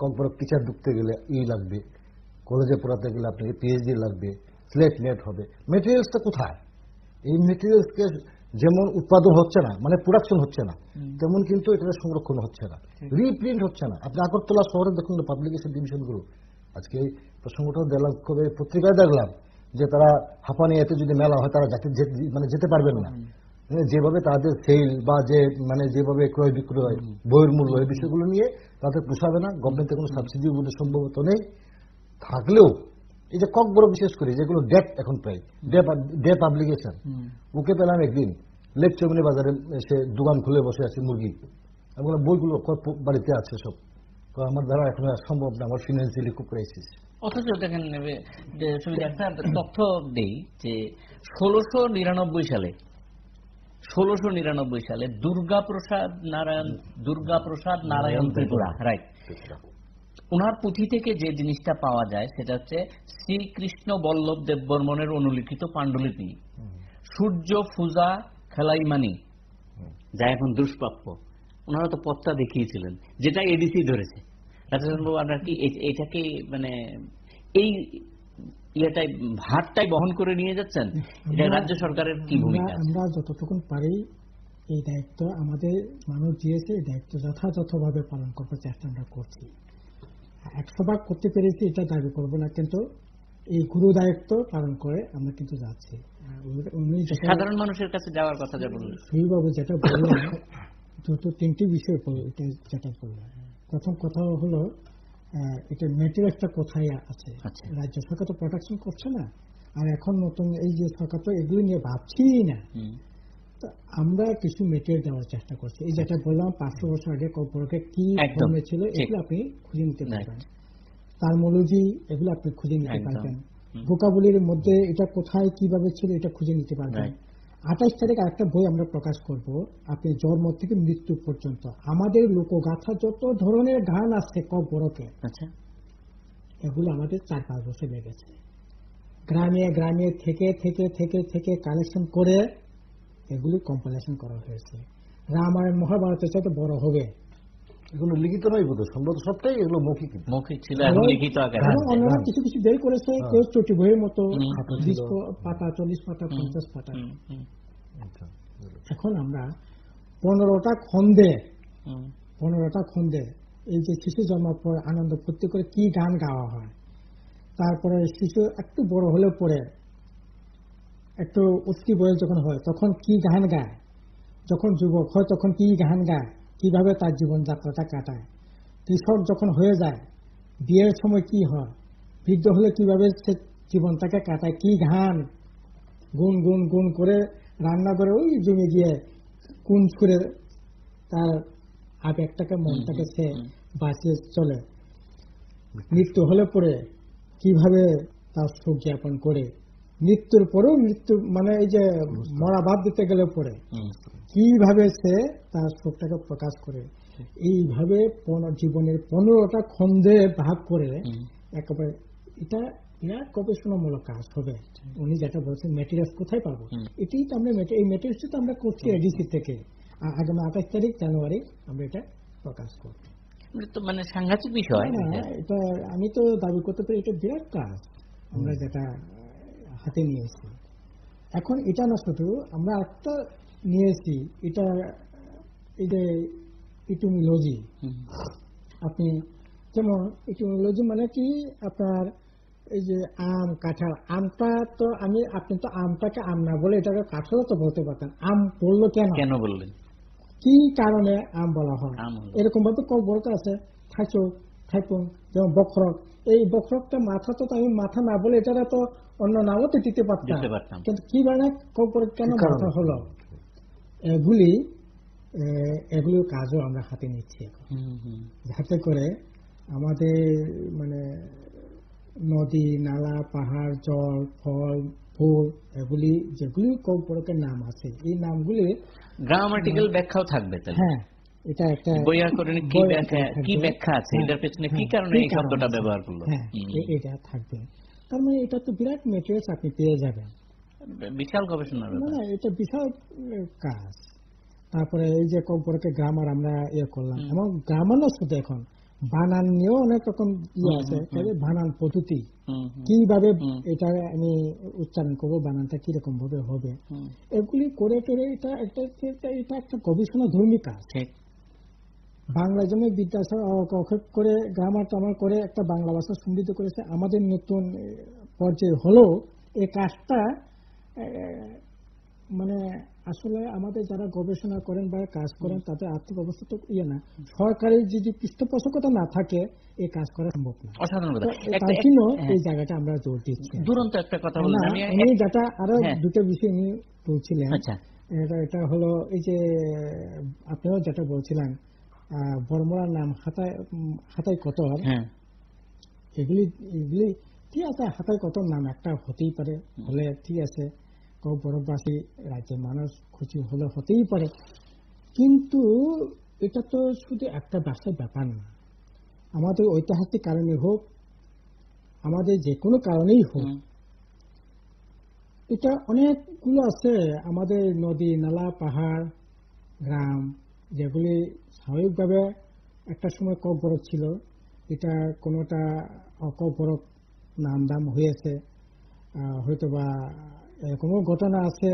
কম্পর টিচার ঢুকতে গেলে ই লাগবে কলেজে পড়াতে গেলে আপনাকে পিএইচডি লাগবে স্লেট নেট হবে মেটেরিয়ালসটা কোথায় এই মেটেরিয়ালসকে যেমন উৎপাদন হচ্ছে না মানে প্রোডাকশন হচ্ছে না তেমন কিন্তু এটা সংরক্ষণ হচ্ছে না রিপ্রিন্ট হচ্ছে না আপনি আগরতলা শহরে দেখুন না পাবলিকেশন ডিভিশনগুলো আজকে এই প্রসঙ্গটা দেখলাম পত্রিকায় দেখলাম যে তারা হাঁপানি এতে যদি মেলা হয় তারা যাতে মানে যেতে পারবেন না মানে যেভাবে তাদের সেল বা যে মানে যেভাবে ক্রয় বিক্রয় বইয়ের মূল্য এই বিষয়গুলো নিয়ে তাদের পোষাবে না গভর্নমেন্টের কোনো সাবসিডিগুলো সম্ভবত নেই থাকলেও এই যে কক বড় বিশেষ করে যেগুলো ডেট এখন পাই ডে পাবলিকেশন ওকে পেলাম একদিন লেক চৌমিনি বাজারে সে দোকান খুলে বসে আছে মুরগি এবং বইগুলো বাড়িতে আছে সব তো আমার দ্বারা এখন আর সম্ভব না আমার ফিনান্সিয়ালি খুব ক্রাইসিস অথচ দেখেন নেবে তুমি একটা তথ্য দেই যে ষোলোশো নিরানব্বই সালে ষোলোশো নিরানব্বই সালে দুর্গাপ্রসাদ নারায়ণ দুর্গাপ্রসাদ নারায়ণ ত্রিপুরা রাইট ওনার পুঁথি থেকে যে জিনিসটা পাওয়া যায় সেটা হচ্ছে শ্রীকৃষ্ণ বল্লভ দেববর্মনের অনুলিখিত পাণ্ডুলিপি সূর্য ফুজা খেলাইমানি যা এখন দুষ্প্রাপ্য ওনারা তো পথটা দেখিয়েছিলেন যেটা এডিসি ধরেছে রাধাচন্দ্রবাবু আপনার কি এটাকে মানে এই ইয়েটাই ভারটাই বহন করে নিয়ে যাচ্ছেন এটা রাজ্য সরকারের কি ভূমিকা আমরা যতটুকু পারি এই দায়িত্ব আমাদের মানুষ দিয়েছে এই দায়িত্ব যথাযথভাবে পালন করার চেষ্টা আমরা করছি একশো ভাগ করতে পেরেছি এটা দাবি করব না কিন্তু এই গুরু দায়িত্ব পালন করে আমরা কিন্তু যাচ্ছি সাধারণ মানুষের কাছে যাওয়ার কথা যা বলুন সেইভাবে যেটা বললাম দুটো তিনটি বিষয় এটা যেটা বললাম প্রথম কথা হলো এটা মেটেরিয়ালটা কোথায় আছে আচ্ছা। রাজ্য সরকার তো প্রোডাকশন করছে না আর এখন নতুন এই যে সরকার তো এগুলি নিয়ে ভাবছি না আমরা কিছু মেটেরিয়াল দেওয়ার চেষ্টা করছি এই যেটা বললাম পাঁচশো বছর আগে কর্পোরেটে কি ধর্মে ছিল এগুলো আপনি খুঁজে নিতে পারবেন টার্মোলজি এগুলো আপনি খুঁজে নিতে পারবেন ভোকাবলির মধ্যে এটা কোথায় কিভাবে ছিল এটা খুঁজে নিতে পারবেন আঠাশ তারিখ আরেকটা বই আমরা প্রকাশ করব আপনি জন্ম থেকে মৃত্যু পর্যন্ত আমাদের লোকগাথা যত ধরনের গান আছে বড়কে আচ্ছা। এগুলো আমাদের চার পাঁচ বছর লেগেছে গ্রামে গ্রামে থেকে থেকে থেকে থেকে কালেকশন করে এগুলি কম্পাইলেশন করা হয়েছে রামায়ণ মহাভারতের সাথে বড় হবে এগুলো লিখিত নয় বোধ সম্ভবত সবটাই এগুলো মৌখিক মৌখিক ছিল এখন লিখিত আকারে অন্যরা কিছু কিছু বের করেছে হ্যাঁ। কেউ চটি বইয়ের মতো বিশ পাতা চল্লিশ পাতা পঞ্চাশ পাতা আচ্ছা, এখন আমরা পনেরোটা খন্দে পনেরোটা খন্দে এই যে শিশু জন্মার পর আনন্দ ফুর্তি করে কি গান গাওয়া হয় তারপরে শিশু একটু বড় হলে পরে একটু উত্তি বয়স যখন হয় তখন কি গান গায় যখন যুবক হয় তখন কি গান গায় কিভাবে তার জীবনযাত্রাটা কাটায় কৃষক যখন হয়ে যায় বিয়ের সময় কি হয় বৃদ্ধ হলে কিভাবে সে জীবনটাকে কাটায় কি ঘান গুন গুন গুন করে রান্না করে ওই জমি গিয়ে কুন করে তার আবেগটাকে মনটাকে সে বাঁচিয়ে চলে মৃত্যু হলে পরে কিভাবে তার সুখ জ্ঞাপন করে মৃত্যুর পরেও মৃত্যু মানে এই যে মরা বাদ দিতে গেলে পরে কিভাবে সে তার শোকটাকে প্রকাশ করে এইভাবে জীবনের পনেরোটা খন্দে ভাগ করে একেবারে এটা বিরাট গবেষণামূলক কাজ হবে উনি যেটা বলছেন মেটেরিয়াল কোথায় পাবো এটাই তো আমরা এই মেটেরিয়ালসটা তো আমরা করছি এডিসি থেকে আগামী আঠাশ তারিখ জানুয়ারি আমরা এটা প্রকাশ করবো মানে সাংঘাতিক বিষয় এটা আমি তো দাবি করতে পারি এটা বিরাট কাজ আমরা যেটা হাতে নিয়েছি এখন এটা না শুধু আমরা একটা নিয়েছি এটা এই যে ইটিমোলজি আপনি যেমন ইটিমোলজি মানে কি আপনার এই যে আম কাঁঠাল আমটা তো আমি আপনি তো আমটাকে আম না বলে এটাকে কাঁঠালও তো বলতে পারতেন আম বললো কেন কেন বললেন কি কারণে আম বলা হয় এরকম ভাবে কেউ বলতে আছে থাইচো থাইপুং যেমন বক্রক এই বক্রকটা মাথা তো আমি মাথা না বলে এটারা তো অন্য নামও তো দিতে পারতাম কিন্তু কি মানে কেন কথা হলো এগুলি এগুলো কাজও আমরা হাতে নিচ্ছি এখন যাতে করে আমাদের মানে নদী নালা পাহাড় জল ফল ফুল এগুলি যেগুলি কম্পরকের নাম আছে এই নামগুলি গ্রামাটিক্যাল মানে- ব্যাখ্যাও থাকবে হ্যাঁ এটা একটা কি ব্যাখ্যা কি ব্যাখ্যা আছে হ্যাঁ, এটার পেছনে হ্যাঁ, কি কারণে এই শব্দটা ব্যবহার করলো হ্যাঁ এটা থাকবে তার মানে এটা তো বিরাট মেটেরিয়ালস আপনি পেয়ে যাবেন বিশাল গবেষণা না মানে এটা বিশাল কাজ তারপরে এই যে কম্পর্কে গ্রামার আমরা ইয়ে করলাম এবং গ্রামারও শুধু এখন বানান নিয়েও অনেক রকম ইয়ে আছে বানান পদ্ধতি কিভাবে এটা আমি উচ্চারণ করবো বানানটা কিরকম ভাবে হবে এগুলি করে করে এটা একটা এটা একটা গবেষণা ধর্মী কাজ বাংলা যেমন বিদ্যাসাগর অক্ষেপ করে গ্রামার টামার করে একটা বাংলা ভাষা সমৃদ্ধ করেছে আমাদের নতুন পর্যায়ে হলো এই কাজটা মানে আসলে আমাদের যারা গবেষণা করেন বা কাজ করেন তাদের আর্থিক অবস্থা তো ইয়ে না সরকারের যে যে পৃষ্ঠপোষকতা না থাকে এই কাজ করা সম্ভব না অসাধারণ হ্যাঁ। এই জায়গাটা আমরা জোর দিচ্ছি দুরন্ত একটা কথা বললাম আমি যেটা আরো হ্যাঁ। দুটো বিষয় নিয়ে বলছিলেন আচ্ছা এটা হলো এই যে আপনিও যেটা বলছিলেন বর্মরার নাম হাতায় হাতায় কত হ্যাঁ। এগুলি এগুলি ঠিক আছে হাতায় কত নাম একটা হতেই পারে হলে ঠিক আছে কেউ বরফবাসী রাজ্যের মানুষ খুশি হলে হতেই পারে কিন্তু এটা তো শুধু একটা ব্যবসার ব্যাপার না আমাদের ঐতিহাসিক কারণে হোক আমাদের যে কোনো কারণেই হোক এটা অনেকগুলো আছে আমাদের নদী নালা পাহাড় গ্রাম যেগুলি স্বাভাবিকভাবে একটা সময় বরক ছিল এটা কোনোটা অকবরক নাম দাম হয়েছে হয়তো বা এরকমও ঘটনা আছে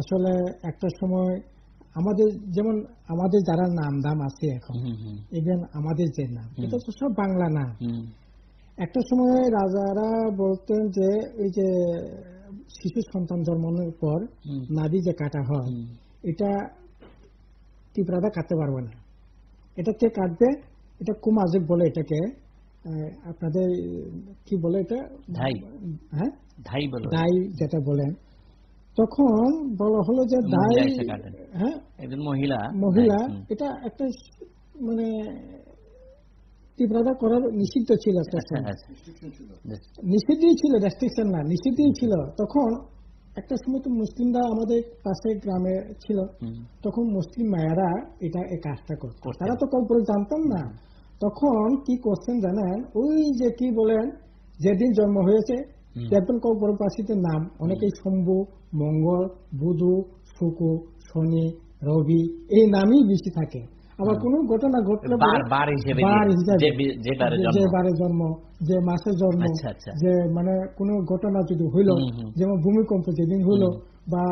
আসলে একটা সময় আমাদের যেমন আমাদের যারা নাম দাম আছে এখন ইভেন আমাদের যে নাম এটা তো সব বাংলা নাম একটা সময় রাজারা বলতেন যে এই যে শিশু সন্তান জন্মানোর পর নাদি যে কাটা হয় এটা পিঁপড়াটা কাটতে পারবে না এটা কে কাটবে এটা কুমাজিব বলে এটাকে আপনাদের কি বলে এটা ধাই হ্যাঁ ধাই বলে ধাই যেটা বলেন তখন বলা হলো যে ধাই হ্যাঁ একজন মহিলা মহিলা এটা একটা মানে তীব্রতা করার নিষিদ্ধ ছিল একটা হ্যাঁ, হ্যাঁ। নিষিদ্ধই ছিল রেস্ট্রিকশন না নিষিদ্ধই ছিল তখন একটা সময় তো মুসলিমরা আমাদের পাশে গ্রামে ছিল তখন মুসলিম মায়েরা এটা এই কাজটা করত তারা তো কম জানতাম না তখন কি করছেন জানেন ওই যে কি বলেন যেদিন জন্ম হয়েছে কল্পর পাশিতে নাম অনেকেই শম্ভু মঙ্গল বুধু শুকু শনি রবি এই নামই বেশি থাকে আবার কোনো ঘটনা ঘটলে যে বারে জন্ম যে মাসে জন্ম আচ্ছা, আচ্ছা। যে মানে কোন ঘটনা যদি হইল যেমন ভূমিকম্প যেদিন হইল বা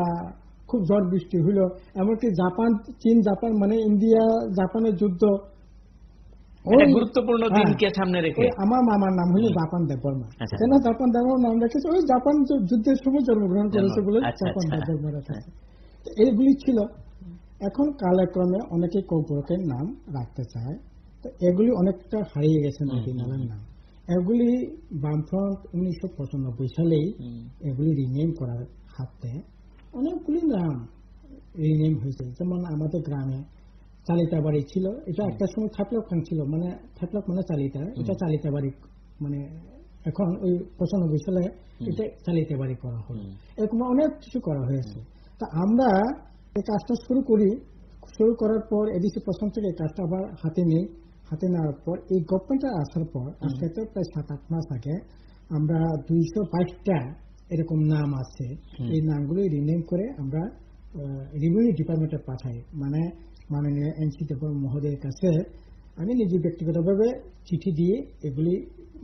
খুব ঝড় বৃষ্টি হইল এমনকি জাপান চীন জাপান মানে ইন্ডিয়া জাপানের যুদ্ধ গুরুত্বপূর্ণ হ্যাঁ। দিনকে সামনে রেখে আমার মামার নাম হলো জাপান দেব আচ্ছা, কেন জাপান দেব নাম রেখেছে ওই জাপান যুদ্ধের সময় জন্মগ্রহণ করেছে বলে জাপান হ্যাঁ। এইগুলি ছিল এখন কালক্রমে অনেকে কৌপুরকের নাম রাখতে চায় তো এগুলি অনেকটা হারিয়ে গেছে নাকি নামের নাম এগুলি বামফ্রন্ট উনিশশো পঁচানব্বই সালেই এগুলি রিনেম করার হাতে অনেকগুলি নাম রিনেম হয়েছে যেমন আমাদের গ্রামে চালিতা বাড়ি ছিল এটা একটা সময় থাপলক খান ছিল মানে থাপলক মানে চালিতা এটা চালিতা বাড়ি মানে এখন ওই পঁচানব্বই সালে এটা চালিতা বাড়ি করা হলো এরকম অনেক কিছু করা হয়েছে তা আমরা এই কাজটা শুরু করি শুরু করার পর এদিকে প্রথম থেকে এই কাজটা আবার হাতে নিই হাতে নেওয়ার পর এই গভর্নমেন্টটা আসার পর আজকে তো প্রায় সাত আট মাস আগে আমরা দুইশো বাইশটা এরকম নাম আছে এই নামগুলো রিনেম করে আমরা রেভিনিউ ডিপার্টমেন্টে পাঠাই মানে মাননীয় এনসি মহোদয়ের কাছে আমি নিজে ব্যক্তিগতভাবে চিঠি দিয়ে এগুলি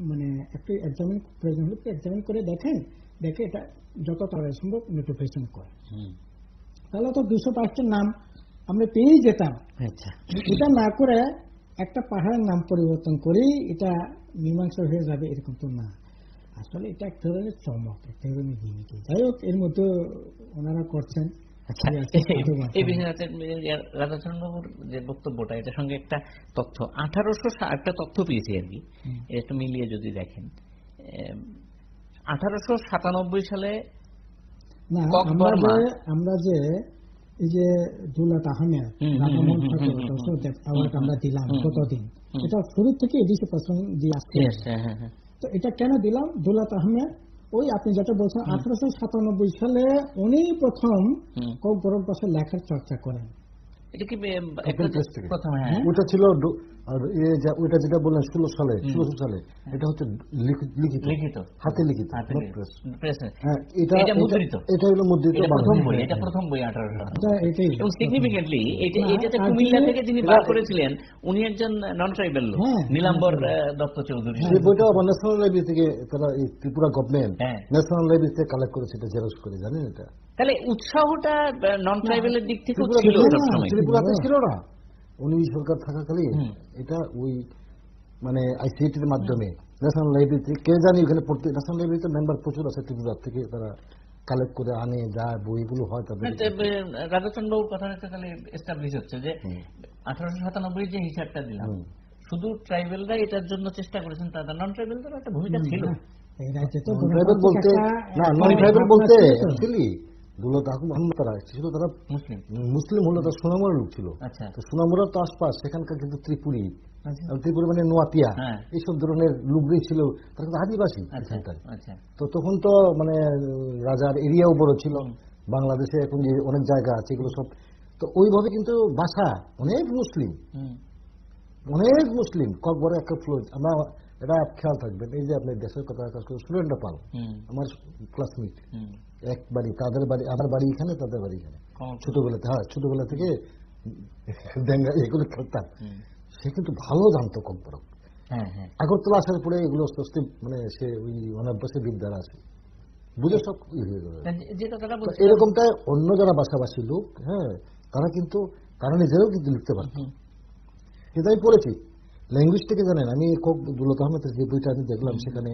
মানে একটু এক্সামিন প্রয়োজন হলে একটু এক্সামিন করে দেখেন দেখে এটা যত তাড়াতাড়ি সম্ভব নোটিফিকেশন করে তাহলে তো দুশো পাঁচটার নাম আমরা পেয়েই যেতাম আচ্ছা এটা না করে একটা পাহাড়ের নাম পরিবর্তন করেই এটা মীমাংসা হয়ে যাবে এরকম তো না আসলে এটা এক ধরনের চমক এক ধরনের ভূমিকা যাই হোক এর মধ্যে ওনারা করছেন আচ্ছা। যে বক্তব্যটা এটার সঙ্গে একটা তথ্য আঠারোশো একটা তথ্য আর কি এটা মিলিয়ে যদি দেখেন আঠারোশো সাতানব্বই সালে না আমরা যে আমরা যে এই যে দুলাত আহমেদ রাধামোহন আমরা দিলাম গতদিন এটা শুরু থেকে এডিসি প্রসঙ্গ দিয়ে আসছে হ্যাঁ, হ্যাঁ, হ্যাঁ। তো এটা কেন দিলাম দুলাত আহমেদ ওই আপনি যেটা বলছেন আঠারোশো সাতানব্বই সালে উনি প্রথম কৌগরম পাশে লেখার চর্চা করেন উনি একজন ট্রাইবেল হ্যাঁ। চৌধুরী হ্যাঁ। বইটা ন্যাশনাল থেকে তারা ত্রিপুরা গভর্নমেন্ট ন্যাশনাল লাইব্রেরি থেকে কালেক্ট করেছে এটা জেরক্স করে জানেন এটা তাহলে উৎসাহটা নন ট্রাইবেলের দিক থেকে ছিল ত্রিপুরাতে ছিল না উনি সরকার থাকাকালীন এটা ওই মানে আইসিটির মাধ্যমে ন্যাশনাল কে জানি ওখানে পড়তে ন্যাশনাল লাইব্রেরিতে মেম্বার প্রচুর আছে ত্রিপুরা থেকে তারা কালেক্ট করে আনে যায় বইগুলো হয় তাদের হ্যাঁ, রাধাচন্দ্রবাবুর কথা হচ্ছে তাহলে এস্টাবলিশ হচ্ছে যে আঠারোশো সাতানব্বই যে হিসাবটা দিলাম শুধু ট্রাইবেলরা এটার জন্য চেষ্টা করেছেন তাদের নন ট্রাইবেলদের একটা ভূমিকা ছিল বলতে না নন ট্রাইবেল বলতে দুলো আহমদ তারা ছিল তারা মুসলিম মুসলিম হলো তারা সোনামুরা লোক ছিল আচ্ছা। তো সোনামুরার তো আশপাশ সেখানকার কিন্তু ত্রিপুরি আচ্ছা। ত্রিপুরি মানে নোয়াতিয়া হ্যাঁ। এইসব ধরনের লোকরাই ছিল তারা কিন্তু আদিবাসী আচ্ছা, সেখানকার তো তখন তো মানে রাজার এরিয়াও বড় ছিল বাংলাদেশে এখন যে অনেক জায়গা আছে এগুলো সব তো ওইভাবে কিন্তু বাসা অনেক মুসলিম অনেক মুসলিম ককবরে একটা ফ্লোর আমরা এটা খেয়াল থাকবেন এই যে আপনি দেশের কথা কাজ করে সুরেন্দ্র পাল আমার ক্লাসমেট এক বাড়ি তাদের বাড়ি আমার বাড়ি এখানে তাদের বাড়ি এখানে ছোটবেলাতে হ্যাঁ ছোটবেলা থেকে ডেঙ্গা এগুলো খেলতাম সে কিন্তু ভালো জানতো কম্পরক হ্যাঁ, হ্যাঁ। আগরতলা আসার পরে এগুলো আস্তে আস্তে মানে সে ওই অনাভ্যাসে বিদ্যার আছে বুঝে সব হয়ে গেল হ্যাঁ, এরকমটা অন্য যারা বাসাবাসী লোক হ্যাঁ তারা কিন্তু তারা নিজেরাও কিন্তু লিখতে পারত কিন্তু আমি পড়েছি ল্যাঙ্গুয়েজ থেকে জানেন আমি খুব দুলত আহমেদের যে বইটা আমি দেখলাম সেখানে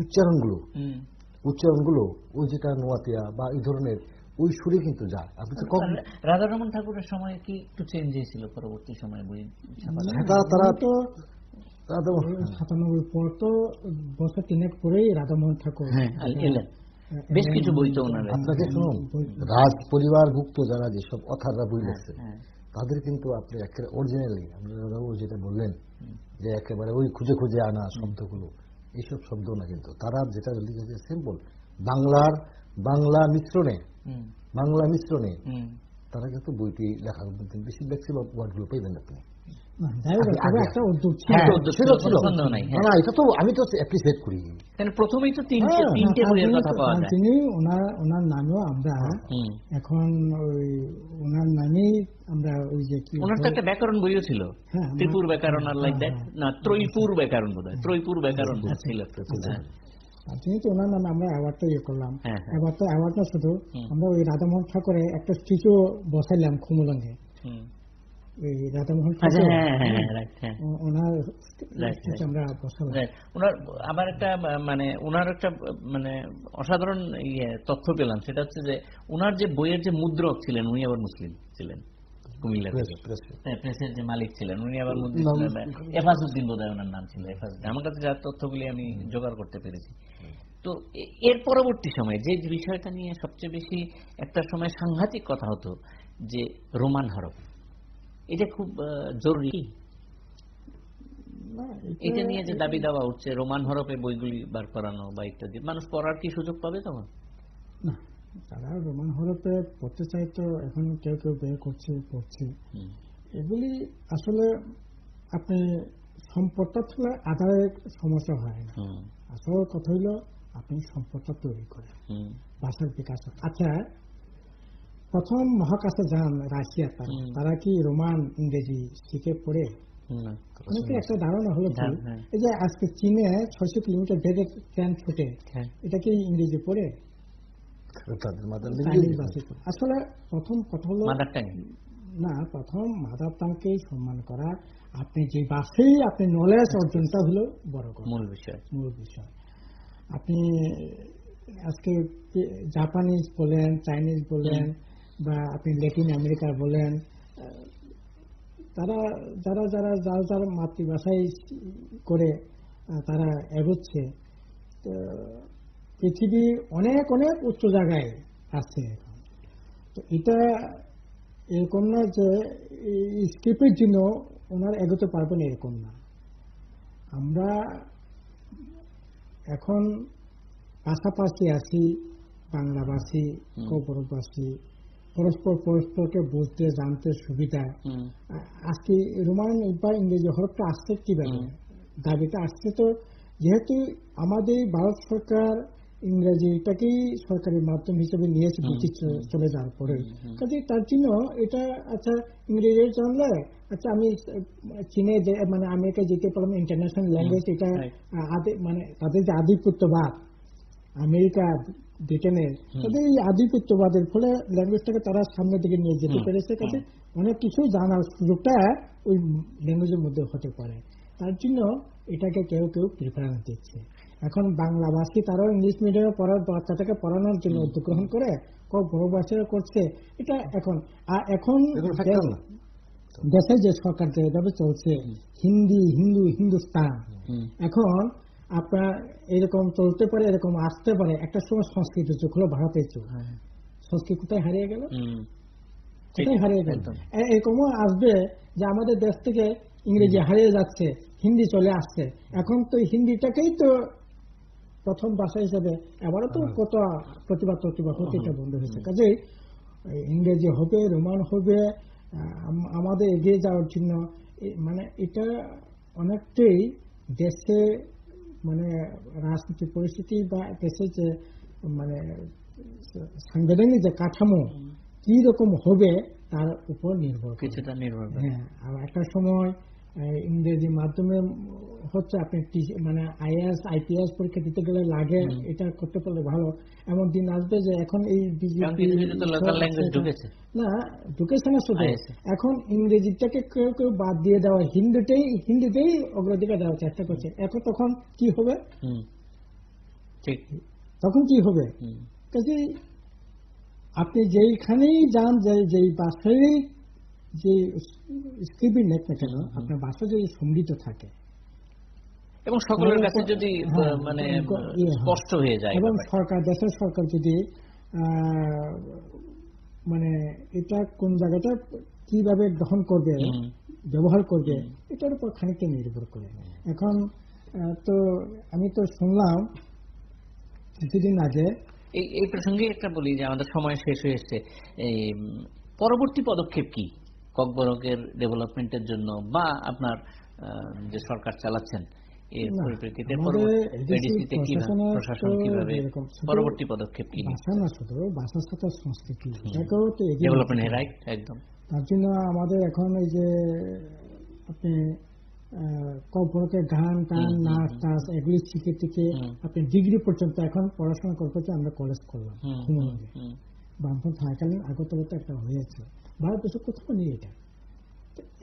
উচ্চারণগুলো উচ্চারণগুলো ওই যেটা নোয়াতিয়া বা এই ধরনের ওই সুরে কিন্তু যায় আপনি তো কম রাধারমন ঠাকুরের সময় কি একটু চেঞ্জ হয়েছিল পরবর্তী সময় বই সেটা তারা তো সাতানব্বই পর তো বছর তিনেক পরেই রাধামোহন ঠাকুর হ্যাঁ বেশ কিছু বই তো ওনারা আপনাকে হ্যাঁ, শুনুন রাজ পরিবারভুক্ত যারা যেসব অথাররা বই হ্যাঁ, লিখছে হ্যাঁ। তাদের কিন্তু আপনি একেবারে অরিজিনালি আপনি আপনারা যেটা বললেন যে একেবারে ওই খুঁজে খুঁজে আনা শব্দগুলো এইসব শব্দ না কিন্তু তারা যেটা লিখেছে সিম্পল বাংলার বাংলা মিশ্রণে বাংলা মিশ্রণে তারা কিন্তু বইটি লেখার মধ্যে বেশি ম্যাক্সিমাম ওয়ার্ডগুলো পাইবেন আপনি আমরা ওই ব্যাকরণ বইও ছিল ত্রিপুর ব্যাকরণ আর লাইক দ্যাট না ত্রৈপুর ব্যাকরণ ত্রৈপুর ব্যাকরণ ছিল তিনি তো ওনার আমরা ইয়ে করলাম তো শুধু আমরা ওই রাধামোহন ঠাকুরের একটা স্ট্যাচু বসাইলাম খুমুলঙ্গে অসাধারণ ইয়ে, তথ্য পেলাম সেটা হচ্ছে যে ওনার যে বইয়ের যে মুদ্রক ছিলেন উনি আবার মুসলিম ছিলেন কুমিল্লা হ্যাঁ, যে মালিক ছিলেন উনি আবার এফাজউদ্দিন বোধহয় ওনার নাম ছিল এফাজুদ্দিন আমার কাছে যার তথ্যগুলি আমি জোগাড় করতে পেরেছি তো এর পরবর্তী সময়ে যে বিষয়টা নিয়ে সবচেয়ে বেশি একটা সময় সাংঘাতিক কথা হতো যে রোমান হরফ এটা খুব জরুরি এটা নিয়ে যে দাবি দেওয়া উঠছে রোমান হরপে বইগুলি বার করানো বা ইত্যাদি মানুষ পড়ার কি সুযোগ পাবে তখন না তারা রোমান হরপে পড়তে চায় তো এখন কেউ কেউ বের করছে পড়ছে এগুলি আসলে আপনি সম্পদটা থাকলে আধারে সমস্যা হয় না আসল কথা হইল আপনি সম্পদটা তৈরি করেন ভাষার বিকাশ আচ্ছা প্রথম মহাকাশে যান রাশিয়া তারা তারা কি রোমান ইংরেজি শিখে পড়ে একটা ধারণা হলো এই যে আজকে চীনে ছয়শো কিলোমিটার ভেদে ট্রেন ছুটে এটা কি ইংরেজি পড়ে আসলে প্রথম কথা হলো না প্রথম মাদার টাংকেই সম্মান করা আপনি যে বাসেই আপনি নলেজ অর্জনটা হলো বড় মূল বিষয় মূল বিষয় আপনি আজকে জাপানিজ বলেন চাইনিজ বলেন বা আপনি ল্যাটিন আমেরিকা বলেন তারা যারা যারা যার যার মাতৃভাষায় করে তারা এগোচ্ছে তো পৃথিবী অনেক অনেক উচ্চ জায়গায় আসছে তো এটা এরকম না যে স্ক্রিপের জন্য ওনারা এগোতে পারবেন এরকম না আমরা এখন পাশাপাশি আছি বাংলাভাষী কবরবাসী পরস্পর পরস্পরকে বুঝতে জানতে সুবিধা আজকে রোমান বা ইংরেজি হরফটা আসছে কিভাবে দাবিটা আসছে তো যেহেতু আমাদের ভারত সরকার ইংরেজিটাকেই সরকারি মাধ্যম হিসেবে নিয়েছে ব্রিটিশ চলে যাওয়ার পরে কাজে তার জন্য এটা আচ্ছা ইংরেজি জানলে আচ্ছা আমি চীনে যে মানে আমেরিকা যেতে পারলাম ইন্টারন্যাশনাল ল্যাঙ্গুয়েজ এটা মানে তাদের যে আধিপত্যবাদ আমেরিকা ব্রিটেনের নেয় তাদের এই আধিপত্যবাদের ফলে ল্যাঙ্গুয়েজটাকে তারা সামনের দিকে নিয়ে যেতে পেরেছে কাছে অনেক কিছু জানার সুযোগটা ওই ল্যাঙ্গুয়েজের মধ্যে হতে পারে তার জন্য এটাকে কেউ কেউ প্রিফারেন্স দিচ্ছে এখন বাংলা ভাষী তারাও ইংলিশ মিডিয়ামে পড়ার বাচ্চাটাকে পড়ানোর জন্য গ্রহণ করে কেউ বড় ভাষায় করছে এটা এখন আর এখন দেশে যে সরকার যেভাবে চলছে হিন্দি হিন্দু হিন্দুস্তান এখন আপনার এরকম চলতে পারে এরকম আসতে পারে একটা সময় সংস্কৃতি যুগ হলো ভারতের যুগ হ্যাঁ। সংস্কৃতি কোথায় হারিয়ে গেল কোথায় হারিয়ে গেল এরকমও আসবে যে আমাদের দেশ থেকে ইংরেজি হারিয়ে যাচ্ছে হিন্দি চলে আসছে এখন তো হিন্দিটাকেই তো প্রথম ভাষা হিসেবে এবারও তো হ্যাঁ। কত প্রতিবাদ প্রতিবাদ প্রতিটা বন্ধ হয়েছে কাজেই ইংরেজি হবে রোমান হবে আমাদের এগিয়ে যাওয়ার জন্য মানে এটা অনেকটাই দেশে মানে রাজনীতি পরিস্থিতি বা দেশে যে মানে সাংবিধানিক যে কাঠামো কি রকম হবে তার উপর নির্ভর কিছুটা নির্ভর হ্যাঁ আর একটা সময় ইংরেজি মাধ্যমে হচ্ছে আপনি মানে আইএস আইপিএস পরীক্ষা দিতে গেলে লাগে এটা করতে পারলে ভালো এমন দিন আসবে যে এখন এই না ঢুকেছে না শুধু এখন ইংরেজিটাকে কেউ কেউ বাদ দিয়ে দেওয়া হিন্দিতেই হিন্দিতেই অগ্রাধিকার দেওয়ার চেষ্টা করছে এখন তখন কি হবে তখন কি হবে আপনি যেইখানেই যান যে যেই বাসায় যে স্ক্রিপ্টই লেখ না কেন আপনার বাসা যদি সমৃদ্ধ থাকে এবং সকলের কাছে যদি হ্যাঁ, মানে স্পষ্ট হয়ে যায় এবং সরকার দেশের সরকার যদি মানে এটা কোন জায়গাটা কিভাবে গ্রহণ করবে ব্যবহার করবে এটার উপর খানিকটা নির্ভর করে এখন তো আমি তো শুনলাম কিছুদিন আগে এই প্রসঙ্গে একটা বলি যে আমাদের সময় শেষ হয়ে এসছে পরবর্তী পদক্ষেপ কি ককবরকের ডেভেলপমেন্টের জন্য বা আপনার যে সরকার চালাচ্ছেন এর পরিপ্রেক্ষিতে পরবর্তীতে প্রশাসন কিভাবে পরবর্তী পদক্ষেপ কি না শুধু বাসস্থাতার সংস্কৃতি ডেভেলপমেন্ট রাইট একদম তার জন্য আমাদের এখন এই যে আপনি কম্পনকে গান টান নাচ টাচ এগুলি শিখে থেকে আপনি ডিগ্রি পর্যন্ত এখন পড়াশোনা করতে আমরা কলেজ করলাম বামফ্রন্ট থাকাকালীন আগরতলাতে একটা হয়েছে ভারতবর্ষে কোথাও নেই এটা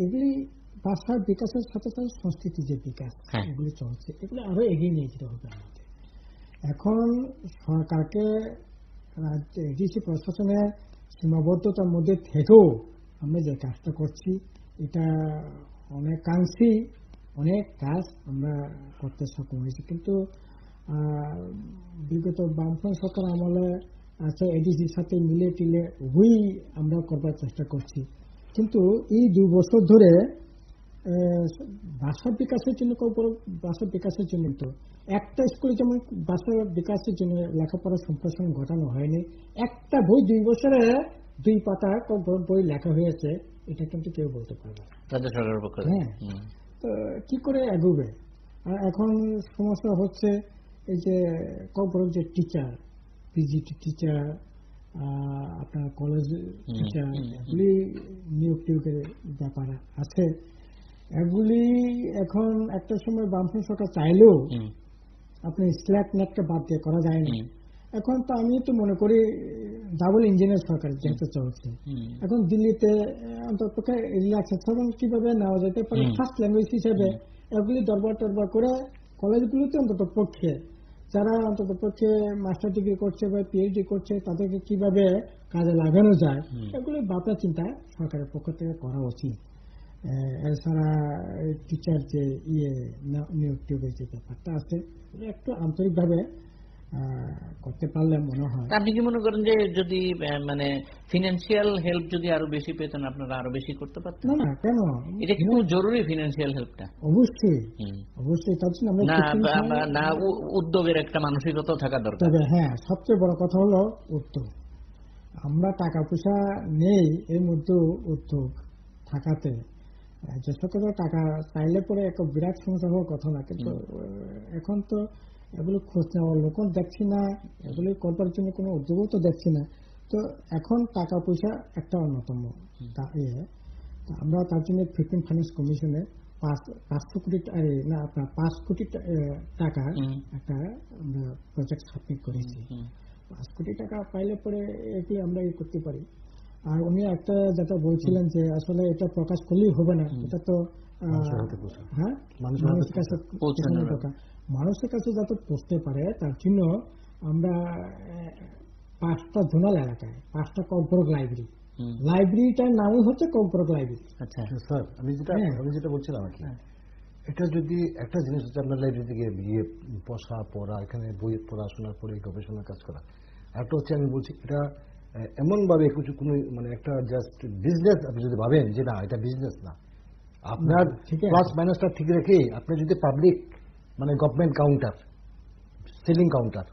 এগুলি ভাষার বিকাশের সাথে সাথে সংস্কৃতি যে বিকাশ হ্যাঁ। এগুলি চলছে এগুলি আরো এগিয়ে নিয়ে যেতে হবে আমাদের এখন সরকারকে ডিসি প্রশাসনের সীমাবদ্ধতার মধ্যে থেকেও আমরা যে কাজটা করছি এটা অনেকাংশই অনেক কাজ আমরা করতে সক্ষম হয়েছি কিন্তু বিগত বামফ্রন্ট সরকার আমলে আচ্ছা এডিসির সাথে মিলে টিলে হুই আমরা করবার চেষ্টা করছি কিন্তু এই দু বছর ধরে ভাষার বিকাশের জন্য ভাষার বিকাশের জন্য তো একটা স্কুলে যেমন ভাষার বিকাশের জন্য লেখাপড়া সম্প্রসারণ ঘটানো হয়নি একটা বই দুই বছরে দুই পাতা বই লেখা হয়েছে এটা কিন্তু কেউ বলতে পারবে হ্যাঁ তো কি করে এগোবে আর এখন সমস্যা হচ্ছে এই যে বড় যে টিচার পিজিটি টিচার আপনার কলেজ টিচার এগুলি নিয়োগ টিয়োগের ব্যাপার আছে এগুলি এখন একটা সময় বামফ্রন্ট সরকার চাইলেও আপনি স্ল্যাক নেটটা বাদ দিয়ে করা যায়নি এখন তো আমি তো মনে করি ডাবল ইঞ্জিনের সরকার যেহেতু চলছে এখন দিল্লিতে অন্তত রিল্যাক্সেশন কিভাবে নেওয়া যেতে পারে ফার্স্ট ল্যাঙ্গুয়েজ হিসেবে এগুলি দরবার টরবার করে কলেজগুলোতে অন্তত পক্ষে যারা অন্তত পক্ষে মাস্টার ডিগ্রি করছে বা পিএইচডি করছে তাদেরকে কিভাবে কাজে লাগানো যায় এগুলি ভাবনা চিন্তা সরকারের পক্ষ থেকে করা উচিত এছাড়া টিচার যে ইয়ে নিয়োগ টিয়োগের যে ব্যাপারটা আছে একটু আন্তরিকভাবে করতে পারলে মনে হয় আপনি কি মনে করেন যে যদি মানে ফিনান্সিয়াল হেল্প যদি আরো বেশি পেতেন আপনারা আরো বেশি করতে পারতেন না কেন এটা কিন্তু জরুরি ফিনান্সিয়াল হেল্পটা অবশ্যই অবশ্যই তার জন্য আমরা না উদ্যোগের একটা মানসিকতা থাকা দরকার হ্যাঁ সবচেয়ে বড় কথা হলো উদ্যোগ আমরা টাকা পয়সা নেই এর মধ্যে উদ্যোগ থাকাতে যথেষ্ট টাকা চাইলে পরে একটা বিরাট সমস্যা হওয়ার কথা না কিন্তু এখন তো এগুলো খোঁজ নেওয়ার লোকও দেখছি না এগুলো করবার জন্য কোনো উদ্যোগও তো দেখছি না তো এখন টাকা পয়সা একটা অন্যতম দাঁড়িয়ে আমরা তার জন্য ফিফটিন ফাইন্যান্স কমিশনে পাঁচশো কোটি না আপনার পাঁচ কোটি টাকা একটা আমরা প্রজেক্ট সাবমিট করেছি পাঁচ কোটি টাকা পাইলে পরে এটি আমরা ইয়ে করতে পারি আর উনি একটা যেটা বলছিলেন যে আসলে এটা প্রকাশ করলেই হবে না এটা তো হ্যাঁ মানুষের কাছে পৌঁছানোর মানুষের কাছে যাতে পৌঁছতে পারে তার জন্য আমরা পাঁচটা জোনাল এলাকায় পাঁচটা কর্পোরেট লাইব্রেরি লাইব্রেরিটার নামই হচ্ছে কর্পোরেট লাইব্রেরি আচ্ছা, আচ্ছা স্যার আমি যেটা হ্যাঁ। আমি যেটা বলছিলাম আর কি হ্যাঁ। এটা যদি একটা জিনিস হচ্ছে আপনার লাইব্রেরিতে গিয়ে বিয়ে পশা পড়া এখানে বই পড়াশোনা করে গবেষণার কাজ করা একটা হচ্ছে আমি বলছি এটা এমনভাবে কিছু কোনো মানে একটা জাস্ট বিজনেস আপনি যদি ভাবেন যে না এটা বিজনেস না আপনার প্লাস মাইনাসটা ঠিক রেখে আপনি যদি পাবলিক মানে গভর্নমেন্ট কাউন্টার সেলিং কাউন্টার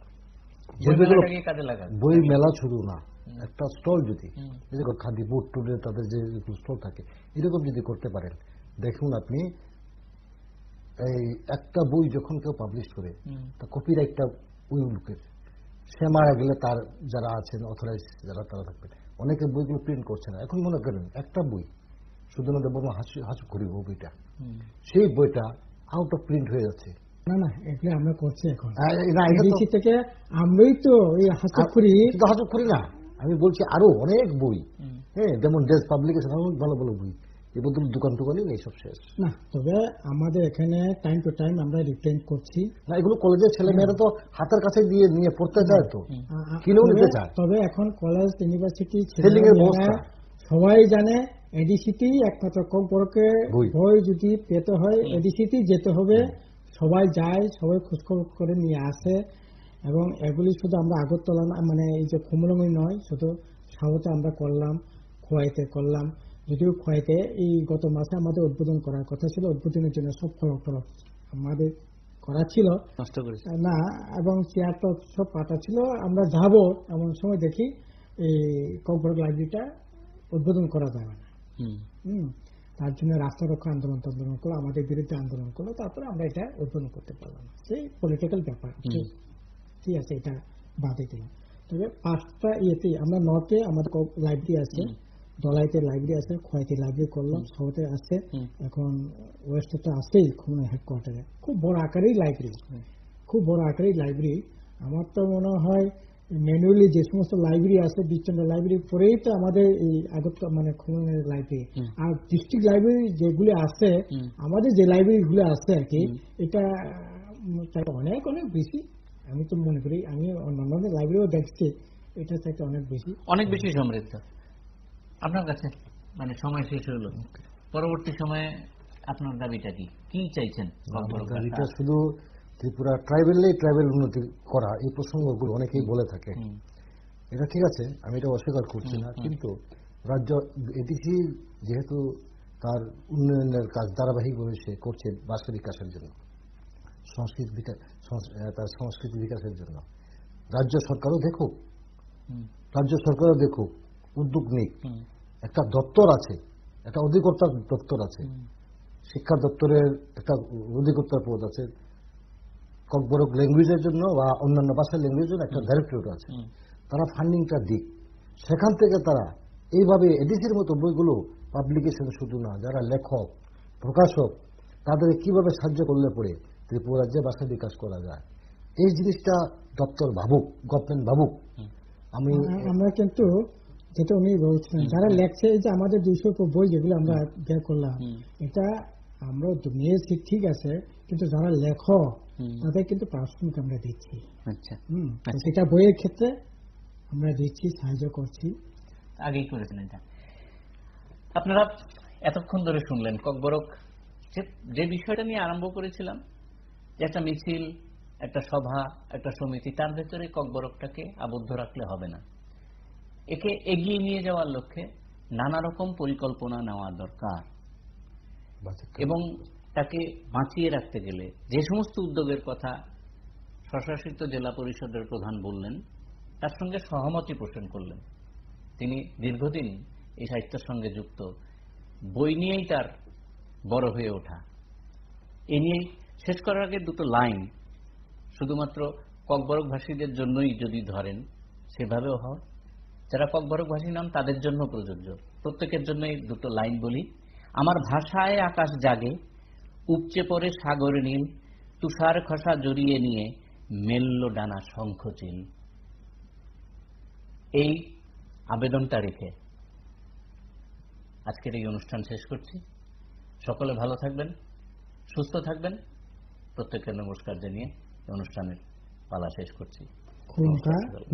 বই মেলা শুরু না একটা স্টল যদি খাদি বোর্ড টুডে তাদের যে স্টল থাকে এরকম যদি করতে পারেন দেখুন আপনি এই একটা বই যখন কেউ পাবলিশ করে তা কপিরাইটটা ওই লোকের সে মারা গেলে তার যারা আছেন অথরাইজ যারা তারা থাকবেন অনেকে বইগুলো প্রিন্ট করছে না এখন মনে করেন একটা বই শুধুমাত্র বর্মা হাসু হাসু করিব বইটা সেই বইটা আউট অফ প্রিন্ট হয়ে যাচ্ছে না না আমরা করছি এখন তো না আমি বলছি আরো অনেক বই হ্যাঁ যেমন ড্রেস পাবলিকেশন অনেক ভালো ভালো বই এবং তুমি দোকান টোকানই নেই সব শেষ না তবে আমাদের এখানে টাইম টু টাইম আমরা রিটেন করছি না এগুলো কলেজের ছেলেমেয়েরা তো হাতের কাছে দিয়ে নিয়ে পড়তে যায় তো কিনেও নিতে চায় তবে এখন কলেজ ইউনিভার্সিটি সবাই জানে এডিসিটি একমাত্র কম বড়কে বই যদি পেতে হয় এডিসিটি যেতে হবে সবাই যায় সবাই খোঁজখবর করে নিয়ে আসে এবং এগুলি শুধু আমরা আগরতলা না মানে এই যে খুমরঙ্গি নয় শুধু সাহতে আমরা করলাম খোয়াইতে করলাম যদিও খোয়াইতে এই গত মাসে আমাদের উদ্বোধন করার কথা ছিল উদ্বোধনের জন্য সব খরচ আমাদের করা ছিল না এবং চেয়ার তো সব পাতা ছিল আমরা যাব এমন সময় দেখি এই ককবর লাইব্রেরিটা উদ্বোধন করা যাবে না হুম তার জন্য রাস্তা রক্ষা আন্দোলন আন্দোলন করলো আমাদের বিরুদ্ধে আন্দোলন করলো তারপরে আমরা এটা উদ্বোধন করতে পারলাম সেই পলিটিক্যাল ব্যাপার ঠিক আছে এটা বাদে দিলাম তবে পাঁচটা ইয়েতে আমরা নর্থে আমাদের লাইব্রেরি আছে দলাইতে লাইব্রেরি আছে খোয়াইতে লাইব্রেরি করলাম সাউথে আছে এখন ওয়েস্টে তো আছেই খুলনা হেডকোয়ার্টারে খুব বড় আকারেই লাইব্রেরি খুব বড় আকারেই লাইব্রেরি আমার তো মনে হয় ম্যানুয়ালি যে সমস্ত লাইব্রেরি আছে বিচ্ছন্ন লাইব্রেরি পরেই তো আমাদের এই আগত মানে খুলনার লাইব্রেরি আর ডিস্ট্রিক্ট লাইব্রেরি যেগুলি আছে আমাদের যে লাইব্রেরি গুলো আছে আর কি এটা অনেক অনেক বেশি আমি তো মনে করি আমি অন্যান্য লাইব্রেরিও দেখছি এটা থেকে অনেক বেশি অনেক বেশি সমৃদ্ধ আপনার কাছে মানে সময় শেষ হলো পরবর্তী সময়ে আপনার দাবিটা কি কি চাইছেন শুধু ত্রিপুরা ট্রাইবেলেই ট্রাইবেল উন্নতি করা এই প্রসঙ্গগুলো অনেকেই বলে থাকে এটা ঠিক আছে আমি এটা অস্বীকার করছি না কিন্তু রাজ্য এডিসি যেহেতু তার উন্নয়নের কাজ ধারাবাহিক হয়েছে করছে বাস্তব বিকাশের জন্য সংস্কৃতি বিকাশ তার সংস্কৃতি বিকাশের জন্য রাজ্য সরকারও দেখুক রাজ্য সরকারও দেখুক উদ্যোগ নিক একটা দপ্তর আছে একটা অধিকর্তার দপ্তর আছে শিক্ষা দপ্তরের একটা অধিকর্তার পদ আছে ককবরক ল্যাঙ্গুয়েজের জন্য বা অন্যান্য ভাষার ল্যাঙ্গুয়েজের জন্য একটা ডাইরেক্টরেট আছে তারা ফান্ডিংটা দিক সেখান থেকে তারা এইভাবে এডিসির মতো বইগুলো পাবলিকেশন শুধু না যারা লেখক প্রকাশক তাদের কিভাবে সাহায্য করলে পড়ে রাজ্যে ভাষা বিকাশ করা যায় এই জিনিসটা দপ্তর ভাবুক গভর্নমেন্ট ভাবুক আমি আমরা কিন্তু যেটা উনি বলছিলেন যারা লেখছে এই যে আমাদের দুইশো বই যেগুলো আমরা বের করলাম এটা আমরা নিয়েছি ঠিক আছে কিন্তু যারা লেখক তাদের কিন্তু প্রাথমিক আমরা দিচ্ছি আচ্ছা।, আচ্ছা সেটা বইয়ের ক্ষেত্রে আমরা দিচ্ছি সাহায্য করছি আগেই করেছেন আপনারা এতক্ষণ ধরে শুনলেন ককবরক যে বিষয়টা নিয়ে আরম্ভ করেছিলাম একটা মিছিল একটা সভা একটা সমিতি তার ভেতরে ককবরকটাকে আবদ্ধ রাখলে হবে না একে এগিয়ে নিয়ে যাওয়ার লক্ষ্যে নানা রকম পরিকল্পনা নেওয়া দরকার এবং তাকে বাঁচিয়ে রাখতে গেলে যে সমস্ত উদ্যোগের কথা স্বশাসিত জেলা পরিষদের প্রধান বললেন তার সঙ্গে সহমতি পোষণ করলেন তিনি দীর্ঘদিন এই সাহিত্যের সঙ্গে যুক্ত বই নিয়েই তার বড় হয়ে ওঠা এ নিয়ে শেষ করার আগে দুটো লাইন শুধুমাত্র ককবরকভাষীদের জন্যই যদি ধরেন সেভাবেও হয় যারা ককবরকভাষী নাম তাদের জন্য প্রযোজ্য প্রত্যেকের জন্যই দুটো লাইন বলি আমার ভাষায় আকাশ জাগে উপচে পড়ে সাগর নীল তুষার খসা জড়িয়ে নিয়ে মেল্ল ডানা শঙ্খচিল এই আবেদনটা রেখে আজকের এই অনুষ্ঠান শেষ করছি সকলে ভালো থাকবেন সুস্থ থাকবেন প্রত্যেককে নমস্কার জানিয়ে অনুষ্ঠানের পালা শেষ করছি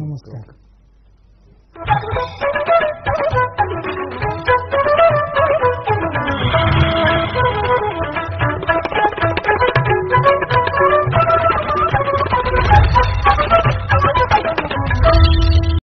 নমস্কার